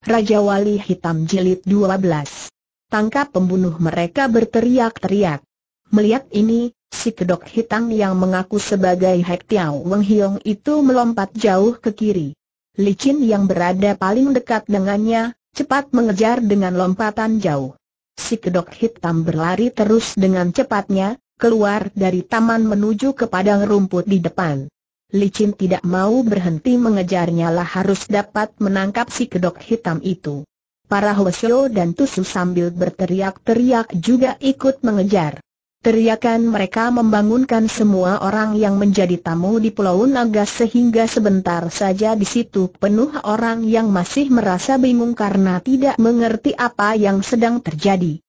Raja Wali Hitam Jilid 12. Tangkap pembunuh mereka berteriak-teriak. Melihat ini, si kedok hitam yang mengaku sebagai Hek Tiao Weng Hiong itu melompat jauh ke kiri. Licin yang berada paling dekat dengannya, cepat mengejar dengan lompatan jauh. Si kedok hitam berlari terus dengan cepatnya, keluar dari taman menuju ke padang rumput di depan. Licin tidak mau berhenti mengejarnya lah harus dapat menangkap si kedok hitam itu. Para Hwasyo dan Tusu sambil berteriak-teriak juga ikut mengejar. Teriakan mereka membangunkan semua orang yang menjadi tamu di Pulau Naga sehingga sebentar saja di situ penuh orang yang masih merasa bingung karena tidak mengerti apa yang sedang terjadi.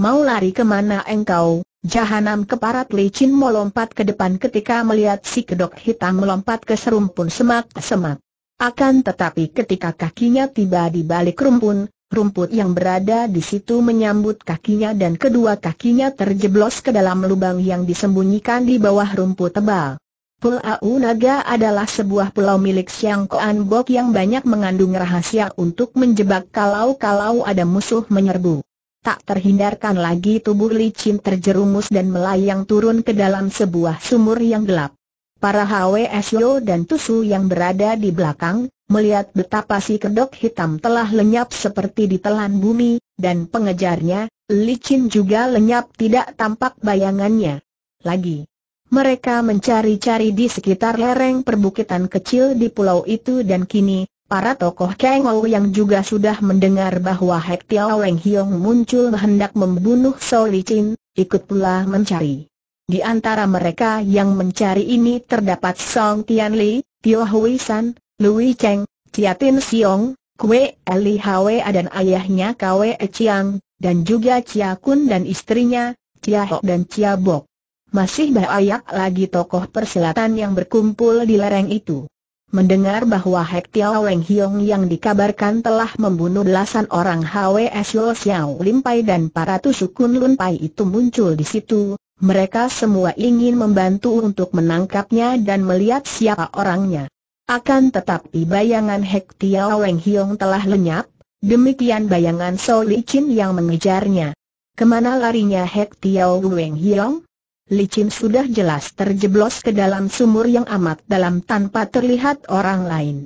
Mau lari kemana engkau? Jahanam keparat licin melompat ke depan ketika melihat si kedok hitam melompat ke serumpun semak-semak. Akan tetapi ketika kakinya tiba di balik rumpun, rumput yang berada di situ menyambut kakinya dan kedua kakinya terjeblos ke dalam lubang yang disembunyikan di bawah rumput tebal. Pulau Naga adalah sebuah pulau milik Siang Koan Bok yang banyak mengandung rahasia untuk menjebak kalau-kalau ada musuh menyerbu tak terhindarkan lagi tubuh licin terjerumus dan melayang turun ke dalam sebuah sumur yang gelap. Para HWS dan Tusu yang berada di belakang, melihat betapa si kedok hitam telah lenyap seperti ditelan bumi, dan pengejarnya, licin juga lenyap tidak tampak bayangannya. Lagi. Mereka mencari-cari di sekitar lereng perbukitan kecil di pulau itu dan kini, Para tokoh Kang Ou yang juga sudah mendengar bahwa Hek Tiao Leng Hiong muncul hendak membunuh Li Chin, ikut pula mencari. Di antara mereka yang mencari ini terdapat Song Tian Li, Tio Hui San, Lui Cheng, Ciatin Siong, Kue Li Hwe dan ayahnya Kwe e Chiang, dan juga Chia Kun dan istrinya, Chia Ho dan Chia Bok. Masih banyak lagi tokoh persilatan yang berkumpul di lereng itu. Mendengar bahwa Hek Tiao Weng Hiong yang dikabarkan telah membunuh belasan orang HWS Yo Xiao Lim Pai dan para tusukun Lun Pai itu muncul di situ, mereka semua ingin membantu untuk menangkapnya dan melihat siapa orangnya. Akan tetapi bayangan Hek Tiao Weng Hiong telah lenyap, demikian bayangan So Li Chin yang mengejarnya. Kemana larinya Hek Tiao Weng Hiong? licin sudah jelas terjeblos ke dalam sumur yang amat dalam tanpa terlihat orang lain.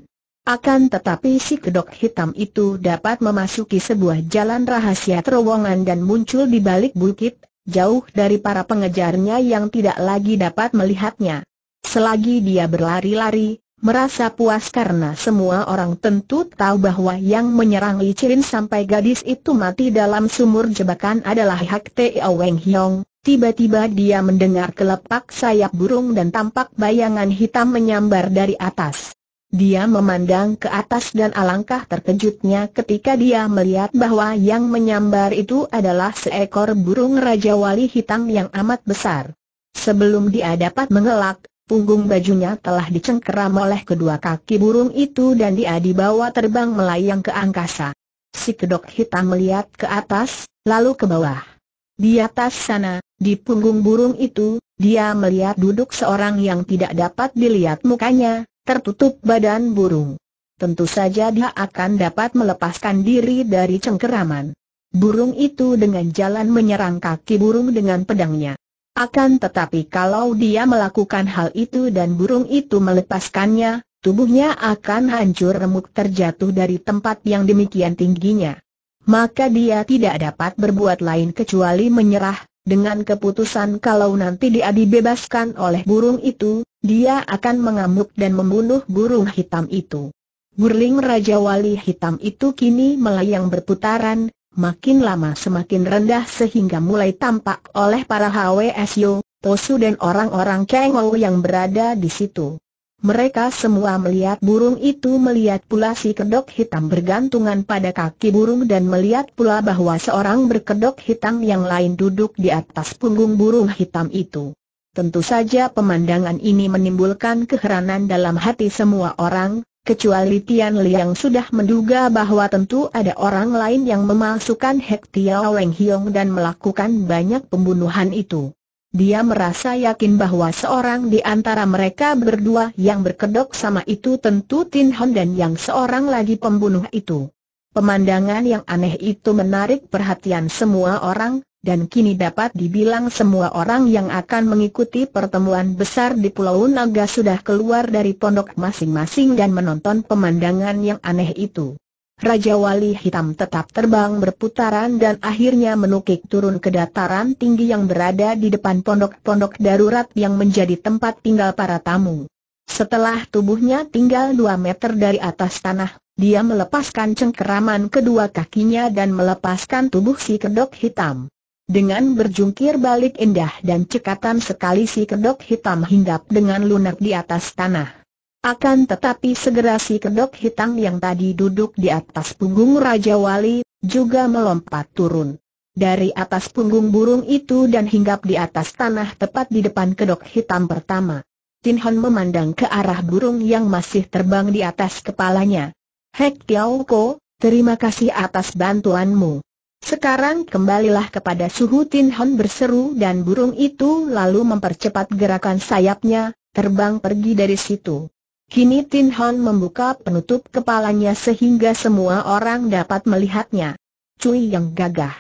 Akan tetapi si kedok hitam itu dapat memasuki sebuah jalan rahasia terowongan dan muncul di balik bukit, jauh dari para pengejarnya yang tidak lagi dapat melihatnya. Selagi dia berlari-lari, merasa puas karena semua orang tentu tahu bahwa yang menyerang Li Chin sampai gadis itu mati dalam sumur jebakan adalah Hak Tia Weng Hiong, Tiba-tiba dia mendengar kelepak sayap burung dan tampak bayangan hitam menyambar dari atas. Dia memandang ke atas dan alangkah terkejutnya ketika dia melihat bahwa yang menyambar itu adalah seekor burung Raja Wali hitam yang amat besar. Sebelum dia dapat mengelak, punggung bajunya telah dicengkeram oleh kedua kaki burung itu dan dia dibawa terbang melayang ke angkasa. Si kedok hitam melihat ke atas, lalu ke bawah. Di atas sana, di punggung burung itu, dia melihat duduk seorang yang tidak dapat dilihat mukanya, tertutup badan burung. Tentu saja dia akan dapat melepaskan diri dari cengkeraman. Burung itu dengan jalan menyerang kaki burung dengan pedangnya. Akan tetapi kalau dia melakukan hal itu dan burung itu melepaskannya, tubuhnya akan hancur remuk terjatuh dari tempat yang demikian tingginya maka dia tidak dapat berbuat lain kecuali menyerah, dengan keputusan kalau nanti dia dibebaskan oleh burung itu, dia akan mengamuk dan membunuh burung hitam itu. Burling Raja Wali hitam itu kini melayang berputaran, makin lama semakin rendah sehingga mulai tampak oleh para hwsu, Tosu dan orang-orang Kengou yang berada di situ. Mereka semua melihat burung itu melihat pula si kedok hitam bergantungan pada kaki burung dan melihat pula bahwa seorang berkedok hitam yang lain duduk di atas punggung burung hitam itu. Tentu saja pemandangan ini menimbulkan keheranan dalam hati semua orang, kecuali Tian yang sudah menduga bahwa tentu ada orang lain yang memalsukan Hek Tiao Weng Hiong dan melakukan banyak pembunuhan itu. Dia merasa yakin bahwa seorang di antara mereka berdua yang berkedok sama itu tentu Tin Hon dan yang seorang lagi pembunuh itu. Pemandangan yang aneh itu menarik perhatian semua orang, dan kini dapat dibilang semua orang yang akan mengikuti pertemuan besar di Pulau Naga sudah keluar dari pondok masing-masing dan menonton pemandangan yang aneh itu. Raja Wali Hitam tetap terbang berputaran dan akhirnya menukik turun ke dataran tinggi yang berada di depan pondok-pondok darurat yang menjadi tempat tinggal para tamu. Setelah tubuhnya tinggal dua meter dari atas tanah, dia melepaskan cengkeraman kedua kakinya dan melepaskan tubuh si kedok hitam. Dengan berjungkir balik indah dan cekatan sekali si kedok hitam hinggap dengan lunak di atas tanah. Akan tetapi segera si kedok hitam yang tadi duduk di atas punggung Raja Wali, juga melompat turun. Dari atas punggung burung itu dan hinggap di atas tanah tepat di depan kedok hitam pertama. Tin Hon memandang ke arah burung yang masih terbang di atas kepalanya. Hek Tiao Ko, terima kasih atas bantuanmu. Sekarang kembalilah kepada suhu Tin Hon berseru dan burung itu lalu mempercepat gerakan sayapnya, terbang pergi dari situ. Kini Tin Hon membuka penutup kepalanya sehingga semua orang dapat melihatnya. Cui yang gagah.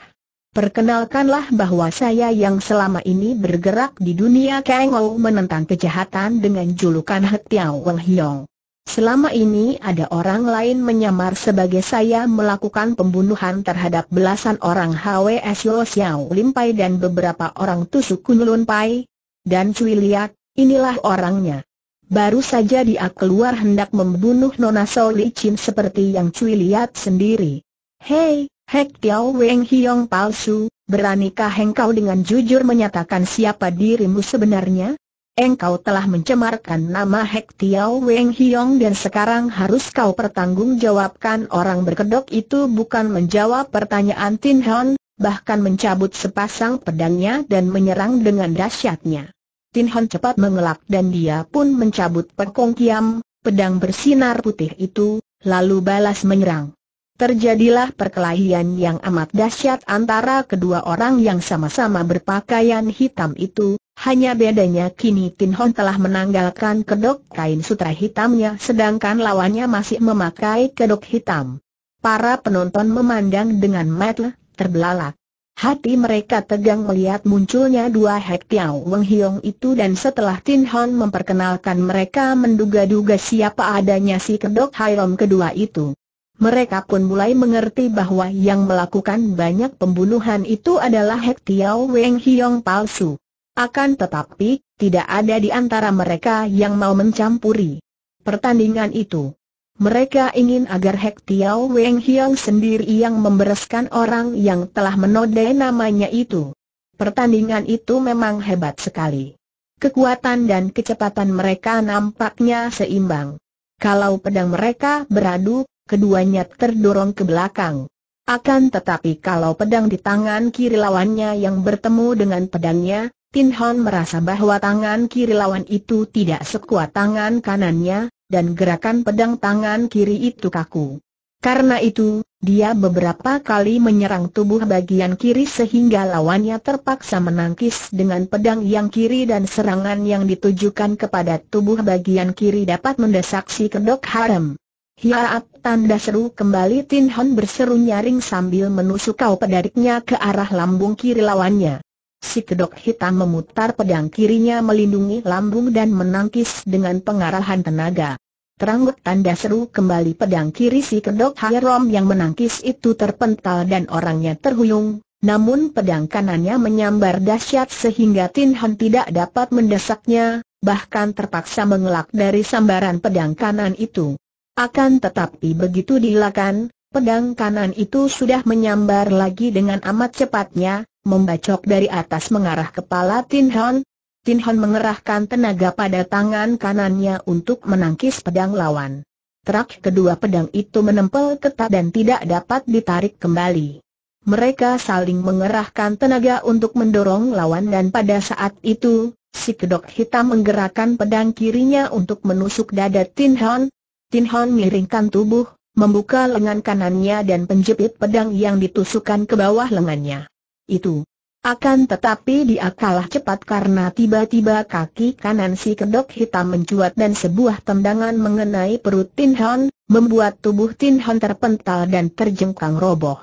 Perkenalkanlah bahwa saya yang selama ini bergerak di dunia Ou menentang kejahatan dengan julukan Hetiao Wang Hiong. Selama ini ada orang lain menyamar sebagai saya melakukan pembunuhan terhadap belasan orang HWS Yo Xiao Pai dan beberapa orang Tusuk Kun Pai. Dan Cui lihat, inilah orangnya. Baru saja dia keluar hendak membunuh Nona Sao Chin seperti yang Cui lihat sendiri. Hei, Hek Tiao Weng Hiong palsu, beranikah engkau dengan jujur menyatakan siapa dirimu sebenarnya? Engkau telah mencemarkan nama Hek Tiao Weng Hiong dan sekarang harus kau pertanggungjawabkan orang berkedok itu bukan menjawab pertanyaan Tin Hon, bahkan mencabut sepasang pedangnya dan menyerang dengan dahsyatnya. Tin Hon cepat mengelak dan dia pun mencabut pekong kiam, pedang bersinar putih itu, lalu balas menyerang. Terjadilah perkelahian yang amat dahsyat antara kedua orang yang sama-sama berpakaian hitam itu, hanya bedanya kini Tin Hon telah menanggalkan kedok kain sutra hitamnya sedangkan lawannya masih memakai kedok hitam. Para penonton memandang dengan mata terbelalak. Hati mereka tegang melihat munculnya dua Hek Tiao Weng Hiong itu dan setelah Tin Hon memperkenalkan mereka menduga-duga siapa adanya si kedok Hiram kedua itu. Mereka pun mulai mengerti bahwa yang melakukan banyak pembunuhan itu adalah Hek Tiao Weng Hiong palsu. Akan tetapi, tidak ada di antara mereka yang mau mencampuri pertandingan itu. Mereka ingin agar Hek Tiao Weng Hiang sendiri yang membereskan orang yang telah menodai namanya itu. Pertandingan itu memang hebat sekali. Kekuatan dan kecepatan mereka nampaknya seimbang. Kalau pedang mereka beradu, keduanya terdorong ke belakang. Akan tetapi kalau pedang di tangan kiri lawannya yang bertemu dengan pedangnya, Tin Hon merasa bahwa tangan kiri lawan itu tidak sekuat tangan kanannya, dan gerakan pedang tangan kiri itu kaku. Karena itu, dia beberapa kali menyerang tubuh bagian kiri sehingga lawannya terpaksa menangkis dengan pedang yang kiri dan serangan yang ditujukan kepada tubuh bagian kiri dapat mendesak si kedok haram. Hiaat tanda seru kembali Tin Hon berseru nyaring sambil menusuk kau pedariknya ke arah lambung kiri lawannya. Si kedok hitam memutar pedang kirinya melindungi lambung dan menangkis dengan pengarahan tenaga. Teranggut tanda seru kembali pedang kiri si kedok Hairom yang menangkis itu terpental dan orangnya terhuyung, namun pedang kanannya menyambar dahsyat sehingga Tin Han tidak dapat mendesaknya, bahkan terpaksa mengelak dari sambaran pedang kanan itu. Akan tetapi begitu dilakukan, pedang kanan itu sudah menyambar lagi dengan amat cepatnya, membacok dari atas mengarah kepala Tin Hon. Tin Hon mengerahkan tenaga pada tangan kanannya untuk menangkis pedang lawan. Terak kedua pedang itu menempel ketat dan tidak dapat ditarik kembali. Mereka saling mengerahkan tenaga untuk mendorong lawan dan pada saat itu, si kedok hitam menggerakkan pedang kirinya untuk menusuk dada Tin Hon. Tin Hon miringkan tubuh, membuka lengan kanannya dan penjepit pedang yang ditusukkan ke bawah lengannya itu. Akan tetapi dia kalah cepat karena tiba-tiba kaki kanan si kedok hitam mencuat dan sebuah tendangan mengenai perut Tin Hon, membuat tubuh Tin Hon terpental dan terjengkang roboh.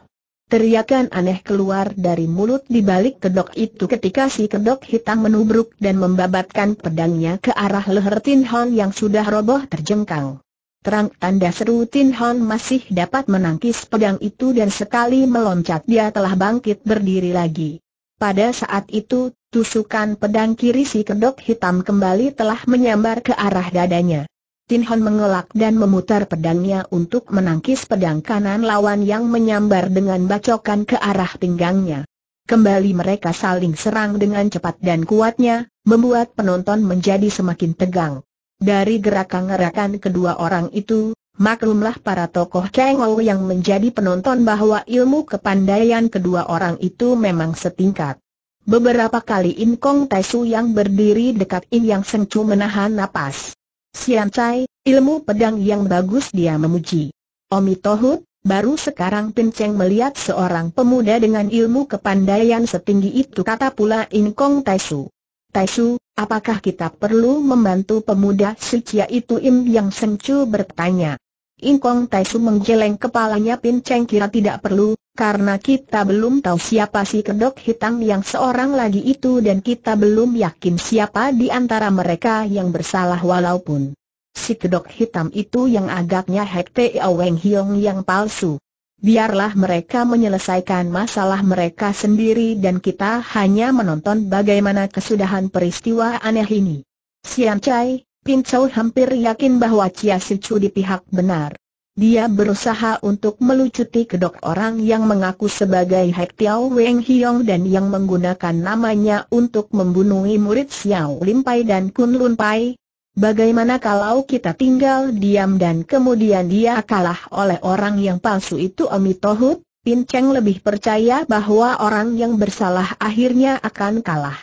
Teriakan aneh keluar dari mulut di balik kedok itu ketika si kedok hitam menubruk dan membabatkan pedangnya ke arah leher Tin Hon yang sudah roboh terjengkang. Terang tanda seru Tin Hon masih dapat menangkis pedang itu dan sekali meloncat dia telah bangkit berdiri lagi. Pada saat itu, tusukan pedang kiri si kedok hitam kembali telah menyambar ke arah dadanya. Tin Hon mengelak dan memutar pedangnya untuk menangkis pedang kanan lawan yang menyambar dengan bacokan ke arah pinggangnya. Kembali mereka saling serang dengan cepat dan kuatnya, membuat penonton menjadi semakin tegang. Dari gerakan-gerakan kedua orang itu, maklumlah para tokoh Ou yang menjadi penonton bahwa ilmu kepandaian kedua orang itu memang setingkat. Beberapa kali In Inkong Taisu yang berdiri dekat In Yang Sengcu menahan napas. Sian Chai, ilmu pedang yang bagus dia memuji. Omi Tohut, baru sekarang Penceng melihat seorang pemuda dengan ilmu kepandaian setinggi itu kata pula In Inkong Taisu. Taisu, apakah kita perlu membantu pemuda sucia itu Im Yang Sencu bertanya. Ingkong Taisu menggeleng kepalanya Pin Cheng kira tidak perlu, karena kita belum tahu siapa si kedok hitam yang seorang lagi itu dan kita belum yakin siapa di antara mereka yang bersalah walaupun si kedok hitam itu yang agaknya Hekte Aweng Hiong yang palsu biarlah mereka menyelesaikan masalah mereka sendiri dan kita hanya menonton bagaimana kesudahan peristiwa aneh ini. Sian Chai, Pin Chow hampir yakin bahwa Chia Si Chu di pihak benar. Dia berusaha untuk melucuti kedok orang yang mengaku sebagai Hek Tiao Weng Hiong dan yang menggunakan namanya untuk membunuh murid Xiao Limpai dan Kun Lun Pai. Bagaimana kalau kita tinggal diam dan kemudian dia kalah oleh orang yang palsu itu Omi Tohut? lebih percaya bahwa orang yang bersalah akhirnya akan kalah.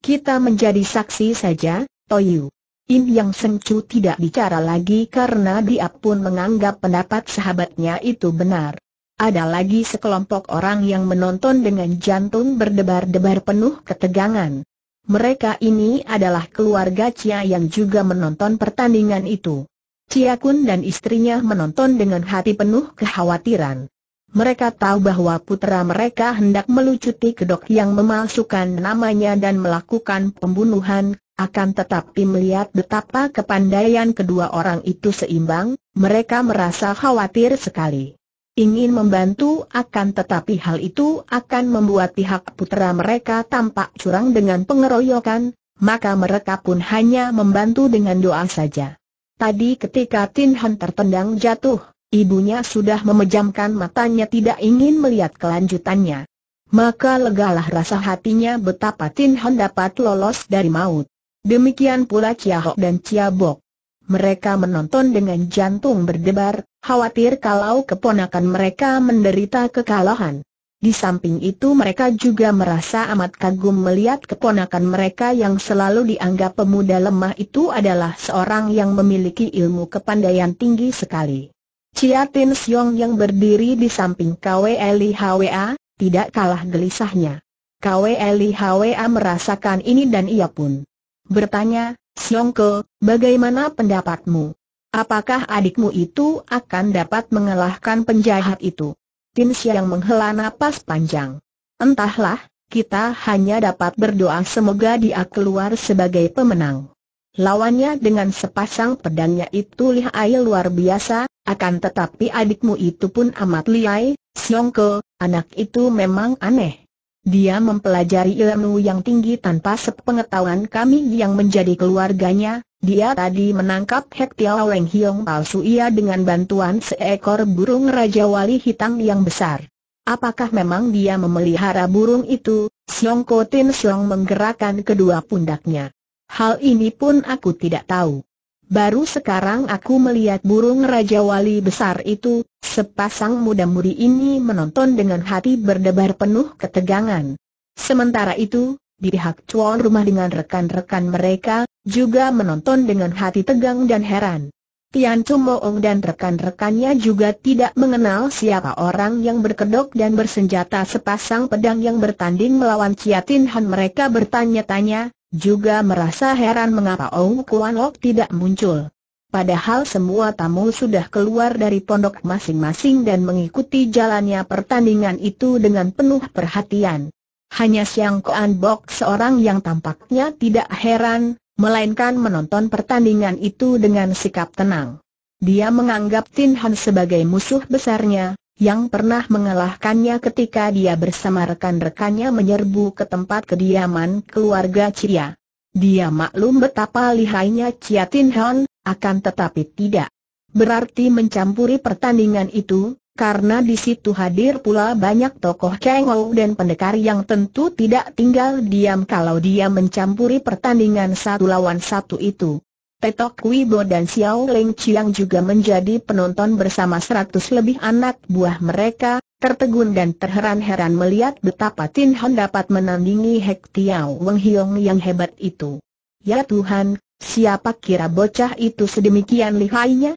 Kita menjadi saksi saja, Toyu. Im Yang Sencu tidak bicara lagi karena dia pun menganggap pendapat sahabatnya itu benar. Ada lagi sekelompok orang yang menonton dengan jantung berdebar-debar penuh ketegangan. Mereka ini adalah keluarga Cia yang juga menonton pertandingan itu. Cia Kun dan istrinya menonton dengan hati penuh kekhawatiran. Mereka tahu bahwa putra mereka hendak melucuti kedok yang memalsukan namanya dan melakukan pembunuhan, akan tetapi melihat betapa kepandaian kedua orang itu seimbang, mereka merasa khawatir sekali ingin membantu akan tetapi hal itu akan membuat pihak putera mereka tampak curang dengan pengeroyokan, maka mereka pun hanya membantu dengan doa saja. Tadi ketika Tin Han tertendang jatuh, ibunya sudah memejamkan matanya tidak ingin melihat kelanjutannya. Maka legalah rasa hatinya betapa Tin Han dapat lolos dari maut. Demikian pula Chia Hok dan Chia Bok. Mereka menonton dengan jantung berdebar, khawatir kalau keponakan mereka menderita kekalahan. Di samping itu mereka juga merasa amat kagum melihat keponakan mereka yang selalu dianggap pemuda lemah itu adalah seorang yang memiliki ilmu kepandaian tinggi sekali. Chia Tin Siong yang berdiri di samping Kwe Li Hwa, tidak kalah gelisahnya. Kwe Li Hwa merasakan ini dan ia pun bertanya, Xiongko, bagaimana pendapatmu? Apakah adikmu itu akan dapat mengalahkan penjahat itu? Tin Xiang menghela napas panjang. Entahlah, kita hanya dapat berdoa semoga dia keluar sebagai pemenang. Lawannya dengan sepasang pedangnya itu lihai luar biasa, akan tetapi adikmu itu pun amat lihai, Xiongko, anak itu memang aneh. Dia mempelajari ilmu yang tinggi tanpa sepengetahuan kami yang menjadi keluarganya, dia tadi menangkap Hek Tiao Leng Hiong palsu ia dengan bantuan seekor burung Raja Wali Hitam yang besar. Apakah memang dia memelihara burung itu? Siong Tin Siong menggerakkan kedua pundaknya. Hal ini pun aku tidak tahu. Baru sekarang aku melihat burung Raja Wali besar itu, sepasang muda-mudi ini menonton dengan hati berdebar penuh ketegangan. Sementara itu, di pihak cuan rumah dengan rekan-rekan mereka, juga menonton dengan hati tegang dan heran. Tian Cumoong dan rekan-rekannya juga tidak mengenal siapa orang yang berkedok dan bersenjata sepasang pedang yang bertanding melawan Ciatin Han mereka bertanya-tanya, juga merasa heran mengapa Ong Kuan Lok tidak muncul. Padahal semua tamu sudah keluar dari pondok masing-masing dan mengikuti jalannya pertandingan itu dengan penuh perhatian. Hanya Siang Kuan Bok seorang yang tampaknya tidak heran, melainkan menonton pertandingan itu dengan sikap tenang. Dia menganggap Tin Han sebagai musuh besarnya, yang pernah mengalahkannya ketika dia bersama rekan-rekannya menyerbu ke tempat kediaman keluarga Cia. Dia maklum betapa lihainya Cia Tin Hon, akan tetapi tidak berarti mencampuri pertandingan itu, karena di situ hadir pula banyak tokoh Ou dan pendekar yang tentu tidak tinggal diam kalau dia mencampuri pertandingan satu lawan satu itu. Tetok Kui dan Xiao Ling Chiang juga menjadi penonton bersama seratus lebih anak buah mereka, tertegun dan terheran-heran melihat betapa Tin Han dapat menandingi Hek Tiao Weng Hiong yang hebat itu. Ya Tuhan, siapa kira bocah itu sedemikian lihainya?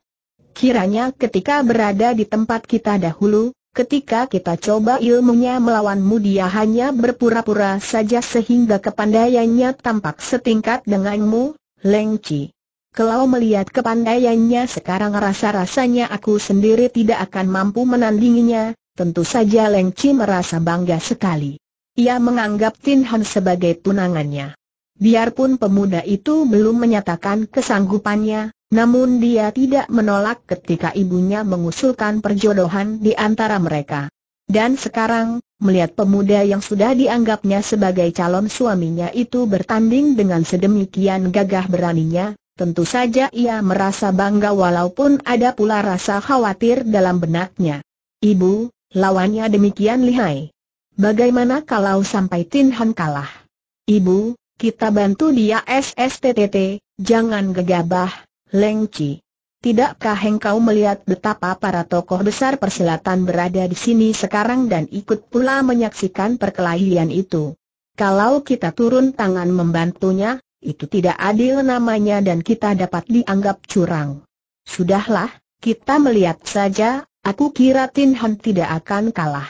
Kiranya ketika berada di tempat kita dahulu, Ketika kita coba ilmunya melawanmu dia hanya berpura-pura saja sehingga kepandaiannya tampak setingkat denganmu, Leng Chiang. Kalau melihat kepandaiannya sekarang rasa-rasanya aku sendiri tidak akan mampu menandinginya, tentu saja Leng Chi merasa bangga sekali. Ia menganggap Tin Han sebagai tunangannya. Biarpun pemuda itu belum menyatakan kesanggupannya, namun dia tidak menolak ketika ibunya mengusulkan perjodohan di antara mereka. Dan sekarang, melihat pemuda yang sudah dianggapnya sebagai calon suaminya itu bertanding dengan sedemikian gagah beraninya, Tentu saja ia merasa bangga walaupun ada pula rasa khawatir dalam benaknya. Ibu, lawannya demikian lihai. Bagaimana kalau sampai Tin Han kalah? Ibu, kita bantu dia SSTTT, jangan gegabah, Leng Chi. Tidakkah engkau melihat betapa para tokoh besar persilatan berada di sini sekarang dan ikut pula menyaksikan perkelahian itu? Kalau kita turun tangan membantunya, itu tidak adil namanya dan kita dapat dianggap curang. Sudahlah, kita melihat saja, aku kira Tin Han tidak akan kalah.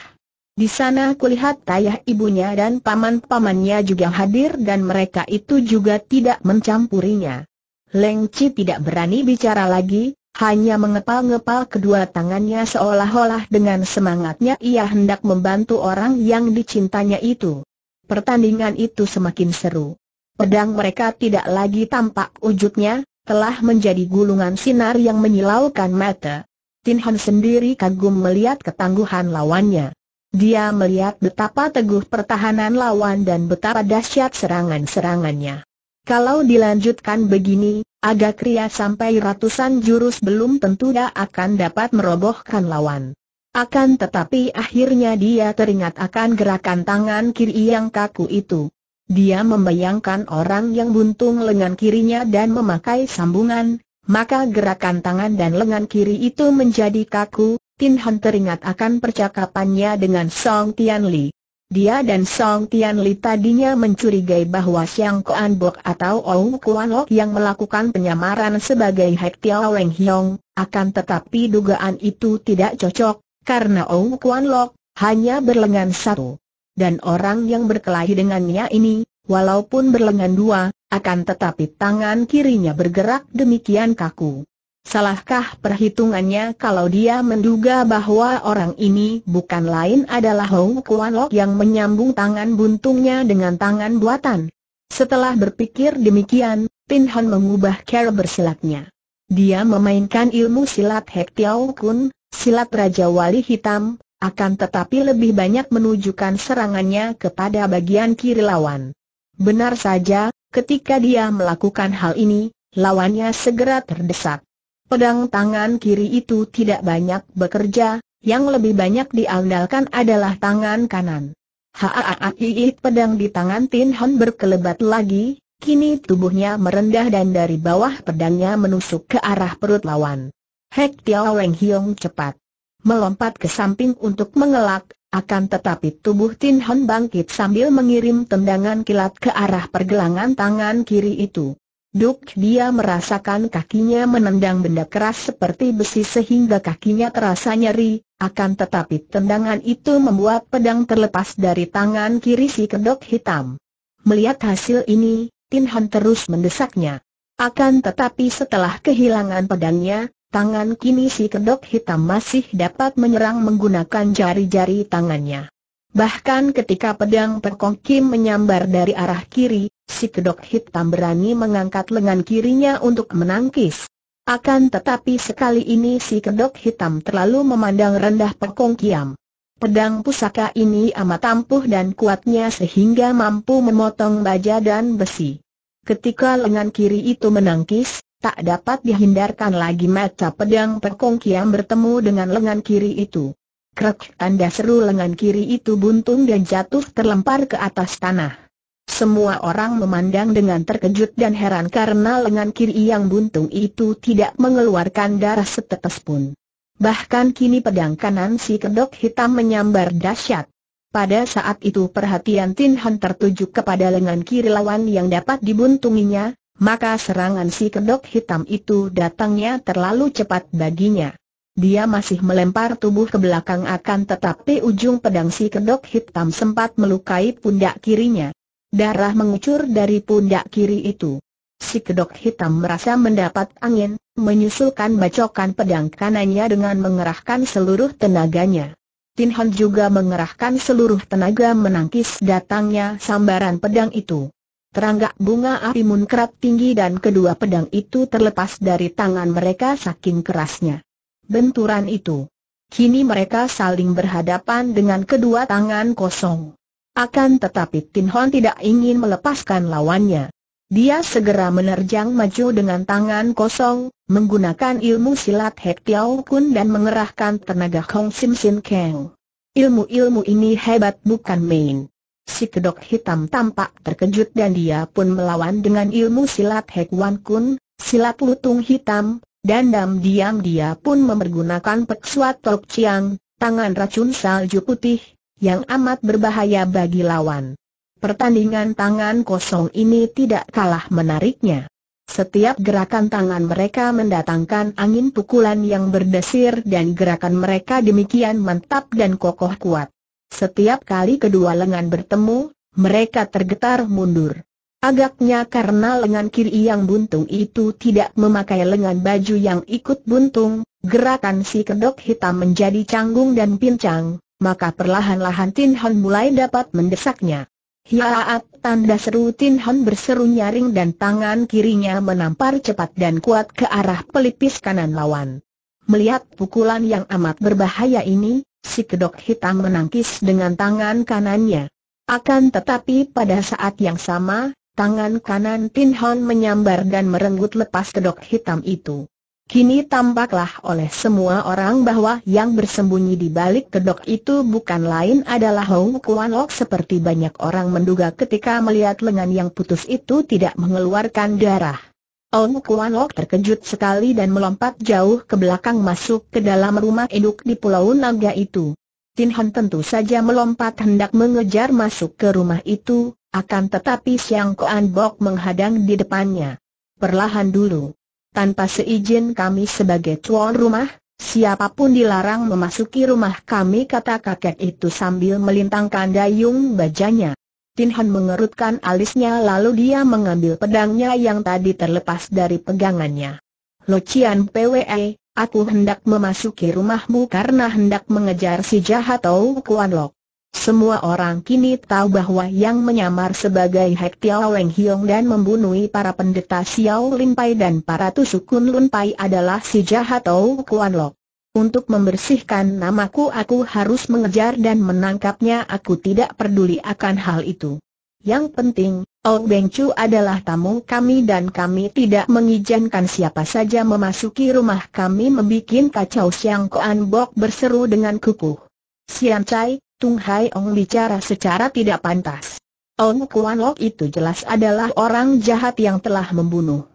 Di sana kulihat tayah ibunya dan paman-pamannya juga hadir dan mereka itu juga tidak mencampurinya. Leng Chi tidak berani bicara lagi, hanya mengepal-ngepal kedua tangannya seolah-olah dengan semangatnya ia hendak membantu orang yang dicintanya itu. Pertandingan itu semakin seru. Pedang mereka tidak lagi tampak wujudnya, telah menjadi gulungan sinar yang menyilaukan mata. Tin Han sendiri kagum melihat ketangguhan lawannya. Dia melihat betapa teguh pertahanan lawan dan betapa dahsyat serangan-serangannya. Kalau dilanjutkan begini, agak ria sampai ratusan jurus belum tentu dia akan dapat merobohkan lawan. Akan tetapi akhirnya dia teringat akan gerakan tangan kiri yang kaku itu dia membayangkan orang yang buntung lengan kirinya dan memakai sambungan, maka gerakan tangan dan lengan kiri itu menjadi kaku, Tin Han teringat akan percakapannya dengan Song Tian Li. Dia dan Song Tian Li tadinya mencurigai bahwa Siang Kuan Bok atau Ong Kuan Lok yang melakukan penyamaran sebagai Hek Tiao Weng Hiong, akan tetapi dugaan itu tidak cocok, karena Ong Kuan Lok hanya berlengan satu dan orang yang berkelahi dengannya ini, walaupun berlengan dua, akan tetapi tangan kirinya bergerak demikian kaku. Salahkah perhitungannya kalau dia menduga bahwa orang ini bukan lain adalah Hong Kuan Lok yang menyambung tangan buntungnya dengan tangan buatan? Setelah berpikir demikian, Pin Hon mengubah cara bersilatnya. Dia memainkan ilmu silat Hek Tiao Kun, silat Raja Wali Hitam, akan tetapi lebih banyak menunjukkan serangannya kepada bagian kiri lawan. Benar saja, ketika dia melakukan hal ini, lawannya segera terdesak. Pedang tangan kiri itu tidak banyak bekerja, yang lebih banyak diandalkan adalah tangan kanan. Haaaii pedang di tangan Tin Hon berkelebat lagi, kini tubuhnya merendah dan dari bawah pedangnya menusuk ke arah perut lawan. Hek Tiao Weng Hiong cepat melompat ke samping untuk mengelak, akan tetapi tubuh Tin Hon bangkit sambil mengirim tendangan kilat ke arah pergelangan tangan kiri itu. Duk dia merasakan kakinya menendang benda keras seperti besi sehingga kakinya terasa nyeri, akan tetapi tendangan itu membuat pedang terlepas dari tangan kiri si kedok hitam. Melihat hasil ini, Tin Hon terus mendesaknya. Akan tetapi setelah kehilangan pedangnya, Tangan kini si kedok hitam masih dapat menyerang menggunakan jari-jari tangannya. Bahkan ketika pedang Pekong Kim menyambar dari arah kiri, si kedok hitam berani mengangkat lengan kirinya untuk menangkis. Akan tetapi sekali ini si kedok hitam terlalu memandang rendah Pekong Kim. Pedang pusaka ini amat ampuh dan kuatnya sehingga mampu memotong baja dan besi. Ketika lengan kiri itu menangkis, tak dapat dihindarkan lagi mata pedang Pekong Kiam bertemu dengan lengan kiri itu. Krek, tanda seru lengan kiri itu buntung dan jatuh terlempar ke atas tanah. Semua orang memandang dengan terkejut dan heran karena lengan kiri yang buntung itu tidak mengeluarkan darah setetes pun. Bahkan kini pedang kanan si kedok hitam menyambar dahsyat. Pada saat itu perhatian Tin Han tertuju kepada lengan kiri lawan yang dapat dibuntunginya, maka serangan si kedok hitam itu datangnya terlalu cepat baginya. Dia masih melempar tubuh ke belakang akan tetapi ujung pedang si kedok hitam sempat melukai pundak kirinya. Darah mengucur dari pundak kiri itu. Si kedok hitam merasa mendapat angin, menyusulkan bacokan pedang kanannya dengan mengerahkan seluruh tenaganya. Tin Han juga mengerahkan seluruh tenaga menangkis datangnya sambaran pedang itu. Teranggak bunga api munkrat tinggi dan kedua pedang itu terlepas dari tangan mereka saking kerasnya. Benturan itu. Kini mereka saling berhadapan dengan kedua tangan kosong. Akan tetapi Tin Hon tidak ingin melepaskan lawannya. Dia segera menerjang maju dengan tangan kosong, menggunakan ilmu silat Hek Tiao Kun dan mengerahkan tenaga Hong Sim Sin Kang. Ilmu-ilmu ini hebat bukan main. Si kedok hitam tampak terkejut dan dia pun melawan dengan ilmu silat Hek Kun, silat lutung hitam, dan diam diam dia pun memergunakan peksua Tok Chiang, tangan racun salju putih, yang amat berbahaya bagi lawan. Pertandingan tangan kosong ini tidak kalah menariknya. Setiap gerakan tangan mereka mendatangkan angin pukulan yang berdesir dan gerakan mereka demikian mantap dan kokoh kuat. Setiap kali kedua lengan bertemu, mereka tergetar mundur. Agaknya karena lengan kiri yang buntung itu tidak memakai lengan baju yang ikut buntung, gerakan si kedok hitam menjadi canggung dan pincang, maka perlahan-lahan Tin Hon mulai dapat mendesaknya. Hiaat tanda seru Tin Hon berseru nyaring dan tangan kirinya menampar cepat dan kuat ke arah pelipis kanan lawan. Melihat pukulan yang amat berbahaya ini, si kedok hitam menangkis dengan tangan kanannya. Akan tetapi pada saat yang sama, tangan kanan Tin Hon menyambar dan merenggut lepas kedok hitam itu. Kini tampaklah oleh semua orang bahwa yang bersembunyi di balik kedok itu bukan lain adalah Hong Kuan Lok seperti banyak orang menduga ketika melihat lengan yang putus itu tidak mengeluarkan darah. Ong Kuan Lok terkejut sekali dan melompat jauh ke belakang masuk ke dalam rumah induk di Pulau Naga itu. Tin Han tentu saja melompat hendak mengejar masuk ke rumah itu, akan tetapi Siang Kuan Bok menghadang di depannya. Perlahan dulu. Tanpa seizin kami sebagai tuan rumah, siapapun dilarang memasuki rumah kami kata kakek itu sambil melintangkan dayung bajanya. Tin Han mengerutkan alisnya lalu dia mengambil pedangnya yang tadi terlepas dari pegangannya. Lo Cian PWE, aku hendak memasuki rumahmu karena hendak mengejar si jahat Tau Kuan Lok. Semua orang kini tahu bahwa yang menyamar sebagai Hek Tiao Weng Hiong dan membunuh para pendeta Xiao Lin Pai dan para tusuk Kun Pai adalah si jahat Tau Kuan Lok. Untuk membersihkan namaku aku harus mengejar dan menangkapnya aku tidak peduli akan hal itu. Yang penting, Ong Beng Chu adalah tamu kami dan kami tidak mengizinkan siapa saja memasuki rumah kami membuat kacau Siang Koan Bok berseru dengan kukuh. Sian Chai, Tung Hai Ong bicara secara tidak pantas. Ong Kuan Lok itu jelas adalah orang jahat yang telah membunuh.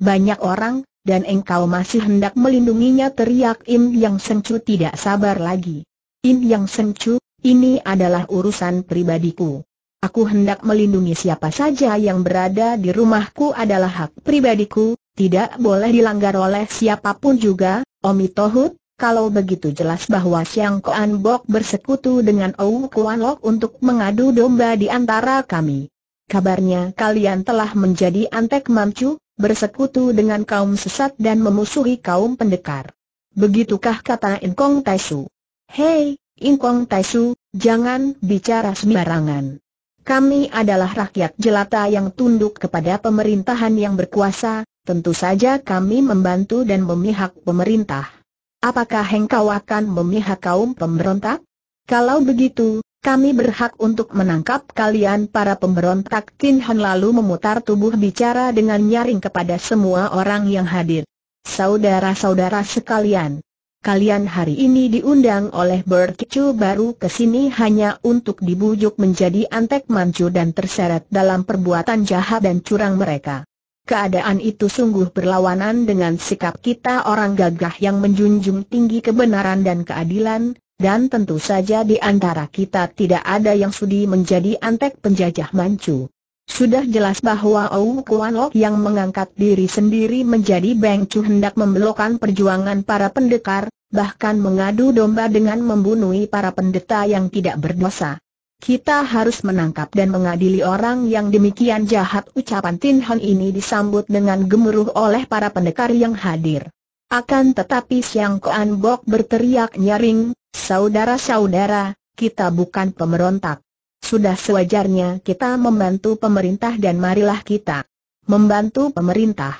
Banyak orang, dan engkau masih hendak melindunginya teriak Im Yang Sencu tidak sabar lagi. Im Yang Sencu, ini adalah urusan pribadiku. Aku hendak melindungi siapa saja yang berada di rumahku adalah hak pribadiku, tidak boleh dilanggar oleh siapapun juga, Omi Tohut, kalau begitu jelas bahwa Siang Koan Bok bersekutu dengan Ou Kuan Lok untuk mengadu domba di antara kami. Kabarnya kalian telah menjadi antek mamcu, bersekutu dengan kaum sesat dan memusuhi kaum pendekar. Begitukah kata Inkong Taisu? Hei, Inkong Taisu, jangan bicara sembarangan. Kami adalah rakyat jelata yang tunduk kepada pemerintahan yang berkuasa, tentu saja kami membantu dan memihak pemerintah. Apakah engkau akan memihak kaum pemberontak? Kalau begitu, kami berhak untuk menangkap kalian para pemberontak Tin Han lalu memutar tubuh bicara dengan nyaring kepada semua orang yang hadir. Saudara-saudara sekalian, kalian hari ini diundang oleh Berkicu baru ke sini hanya untuk dibujuk menjadi antek mancu dan terseret dalam perbuatan jahat dan curang mereka. Keadaan itu sungguh berlawanan dengan sikap kita orang gagah yang menjunjung tinggi kebenaran dan keadilan, dan tentu saja di antara kita tidak ada yang sudi menjadi antek penjajah Manchu. Sudah jelas bahwa Ou Kuan Lok yang mengangkat diri sendiri menjadi Beng Chu hendak membelokkan perjuangan para pendekar, bahkan mengadu domba dengan membunuh para pendeta yang tidak berdosa. Kita harus menangkap dan mengadili orang yang demikian jahat ucapan Tin Hon ini disambut dengan gemuruh oleh para pendekar yang hadir. Akan tetapi Siang Koan Bok berteriak nyaring, Saudara-saudara, kita bukan pemberontak. Sudah sewajarnya kita membantu pemerintah dan marilah kita membantu pemerintah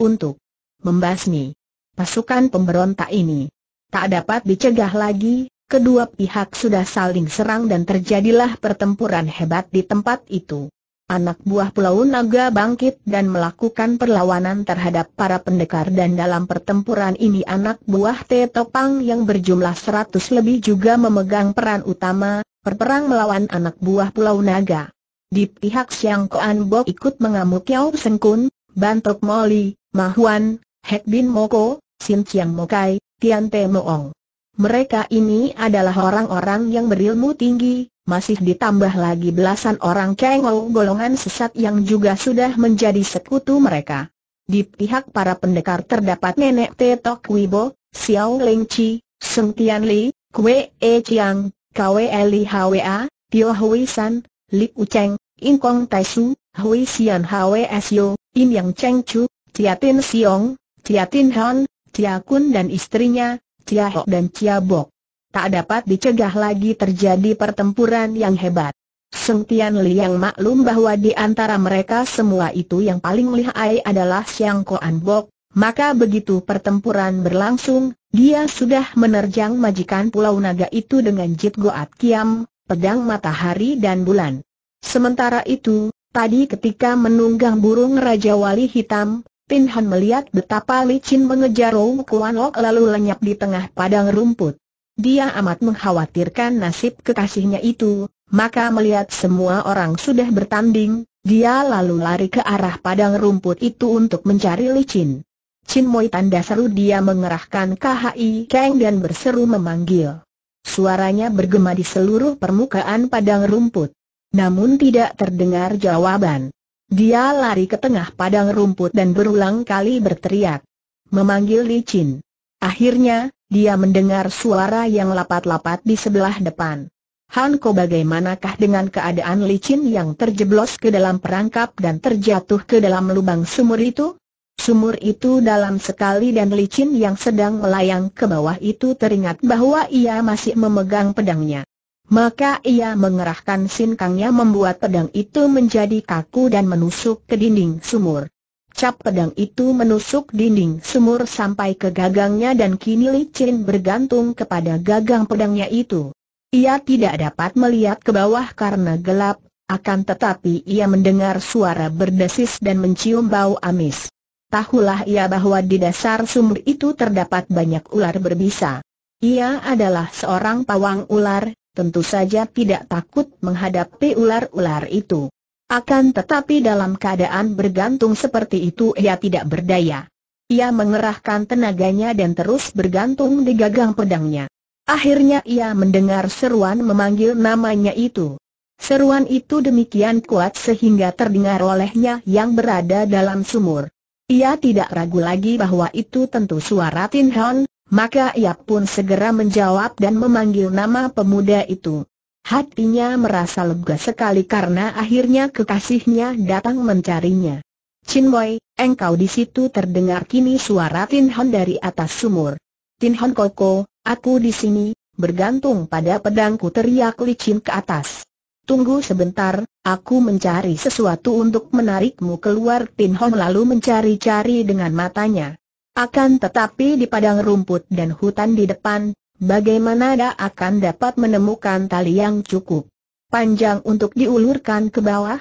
untuk membasmi pasukan pemberontak ini. Tak dapat dicegah lagi, kedua pihak sudah saling serang dan terjadilah pertempuran hebat di tempat itu anak buah Pulau Naga bangkit dan melakukan perlawanan terhadap para pendekar dan dalam pertempuran ini anak buah Tetopang yang berjumlah 100 lebih juga memegang peran utama, berperang melawan anak buah Pulau Naga. Di pihak Siang Koan Bok ikut mengamuk Yao Sengkun, Bantok Moli, Mahuan, Hek Bin Moko, Sin Chiang Mokai, Tian Te Moong. Mereka ini adalah orang-orang yang berilmu tinggi, masih ditambah lagi belasan orang kengol golongan sesat yang juga sudah menjadi sekutu mereka. Di pihak para pendekar terdapat Nenek Tetok Wibo, Xiao Ling Chi, Seng Tian Li, Kwe E Chiang, Kwe Li Hwa, Tio Hui San, Li U Cheng, In Kong Tai Su, Hui Xian Hwe Sio, Im Yang Cheng Chu, Tia Tin Siong, Tin Han, Tia Kun dan istrinya, Tia Hok dan Tia Bok tak dapat dicegah lagi terjadi pertempuran yang hebat. Seng Tian Liang maklum bahwa di antara mereka semua itu yang paling lihai adalah Xiang Koan Bok, maka begitu pertempuran berlangsung, dia sudah menerjang majikan Pulau Naga itu dengan Jit Goat Kiam, pedang matahari dan bulan. Sementara itu, tadi ketika menunggang burung Raja Wali Hitam, Pin Han melihat betapa licin mengejar Rong Kuan Lok lalu lenyap di tengah padang rumput. Dia amat mengkhawatirkan nasib kekasihnya itu, maka melihat semua orang sudah bertanding, dia lalu lari ke arah padang rumput itu untuk mencari licin. Chin Moi tanda seru dia mengerahkan KHI Kang dan berseru memanggil. Suaranya bergema di seluruh permukaan padang rumput. Namun tidak terdengar jawaban. Dia lari ke tengah padang rumput dan berulang kali berteriak. Memanggil licin. Akhirnya, dia mendengar suara yang lapat-lapat di sebelah depan. Hanko bagaimanakah dengan keadaan licin yang terjeblos ke dalam perangkap dan terjatuh ke dalam lubang sumur itu? Sumur itu dalam sekali dan licin yang sedang melayang ke bawah itu teringat bahwa ia masih memegang pedangnya. Maka ia mengerahkan sinkangnya membuat pedang itu menjadi kaku dan menusuk ke dinding sumur. Cap pedang itu menusuk dinding sumur sampai ke gagangnya dan kini Li Chin bergantung kepada gagang pedangnya itu. Ia tidak dapat melihat ke bawah karena gelap, akan tetapi ia mendengar suara berdesis dan mencium bau amis. Tahulah ia bahwa di dasar sumur itu terdapat banyak ular berbisa. Ia adalah seorang pawang ular, tentu saja tidak takut menghadapi ular-ular itu. Akan tetapi dalam keadaan bergantung seperti itu ia tidak berdaya. Ia mengerahkan tenaganya dan terus bergantung di gagang pedangnya. Akhirnya ia mendengar seruan memanggil namanya itu. Seruan itu demikian kuat sehingga terdengar olehnya yang berada dalam sumur. Ia tidak ragu lagi bahwa itu tentu suara Tin Hon, maka ia pun segera menjawab dan memanggil nama pemuda itu. Hatinya merasa lega sekali karena akhirnya kekasihnya datang mencarinya. Chin Boy, engkau di situ terdengar kini suara Tin Hon dari atas sumur. Tin Hon Koko, aku di sini, bergantung pada pedangku teriak Li Chin ke atas. Tunggu sebentar, aku mencari sesuatu untuk menarikmu keluar Tin Hon lalu mencari-cari dengan matanya. Akan tetapi di padang rumput dan hutan di depan, Bagaimana dia akan dapat menemukan tali yang cukup panjang untuk diulurkan ke bawah?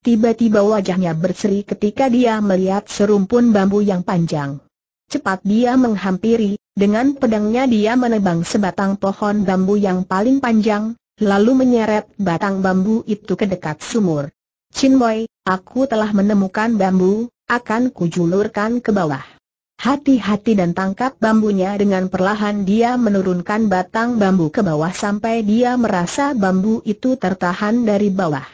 Tiba-tiba wajahnya berseri ketika dia melihat serumpun bambu yang panjang. Cepat dia menghampiri, dengan pedangnya dia menebang sebatang pohon bambu yang paling panjang, lalu menyeret batang bambu itu ke dekat sumur. Chin Boy, aku telah menemukan bambu, akan kujulurkan ke bawah. Hati-hati dan tangkap bambunya dengan perlahan dia menurunkan batang bambu ke bawah sampai dia merasa bambu itu tertahan dari bawah.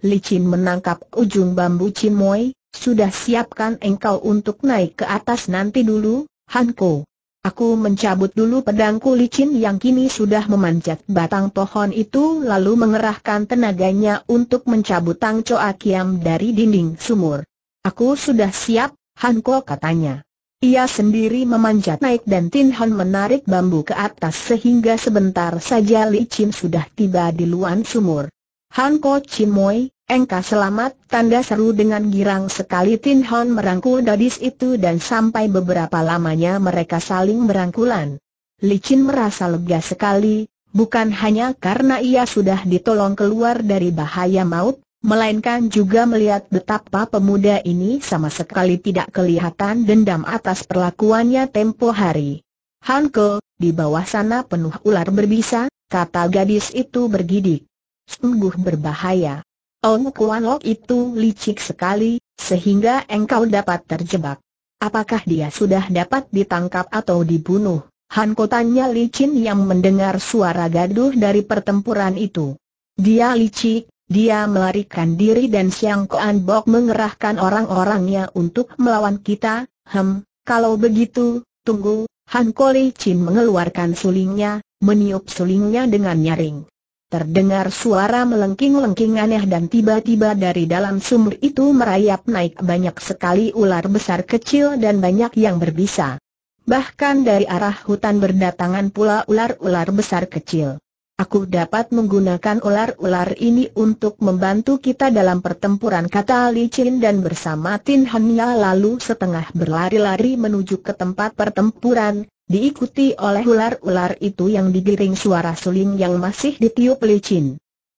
Licin menangkap ujung bambu Cimoy, sudah siapkan engkau untuk naik ke atas nanti dulu, Han Ko. Aku mencabut dulu pedangku licin yang kini sudah memanjat batang pohon itu lalu mengerahkan tenaganya untuk mencabut tang Kiam dari dinding sumur. Aku sudah siap, Han Ko katanya. Ia sendiri memanjat naik dan Tin Hon menarik bambu ke atas sehingga sebentar saja Li Chin sudah tiba di luar sumur. Han Ko Chin Moi, engkau selamat, tanda seru dengan girang sekali Tin Hon merangkul gadis itu dan sampai beberapa lamanya mereka saling berangkulan. Li Chin merasa lega sekali, bukan hanya karena ia sudah ditolong keluar dari bahaya maut, melainkan juga melihat betapa pemuda ini sama sekali tidak kelihatan dendam atas perlakuannya tempo hari. Hanko, di bawah sana penuh ular berbisa, kata gadis itu bergidik. Sungguh berbahaya. Ong Kuan Lok itu licik sekali, sehingga engkau dapat terjebak. Apakah dia sudah dapat ditangkap atau dibunuh? Hanko tanya licin yang mendengar suara gaduh dari pertempuran itu. Dia licik, dia melarikan diri dan Siang Koan Bok mengerahkan orang-orangnya untuk melawan kita, hem, kalau begitu, tunggu, Han Koli Chin mengeluarkan sulingnya, meniup sulingnya dengan nyaring. Terdengar suara melengking-lengking aneh dan tiba-tiba dari dalam sumur itu merayap naik banyak sekali ular besar kecil dan banyak yang berbisa. Bahkan dari arah hutan berdatangan pula ular-ular besar kecil aku dapat menggunakan ular-ular ini untuk membantu kita dalam pertempuran kata Li Chin dan bersama Tin Hanya lalu setengah berlari-lari menuju ke tempat pertempuran, diikuti oleh ular-ular itu yang digiring suara suling yang masih ditiup Li Chin.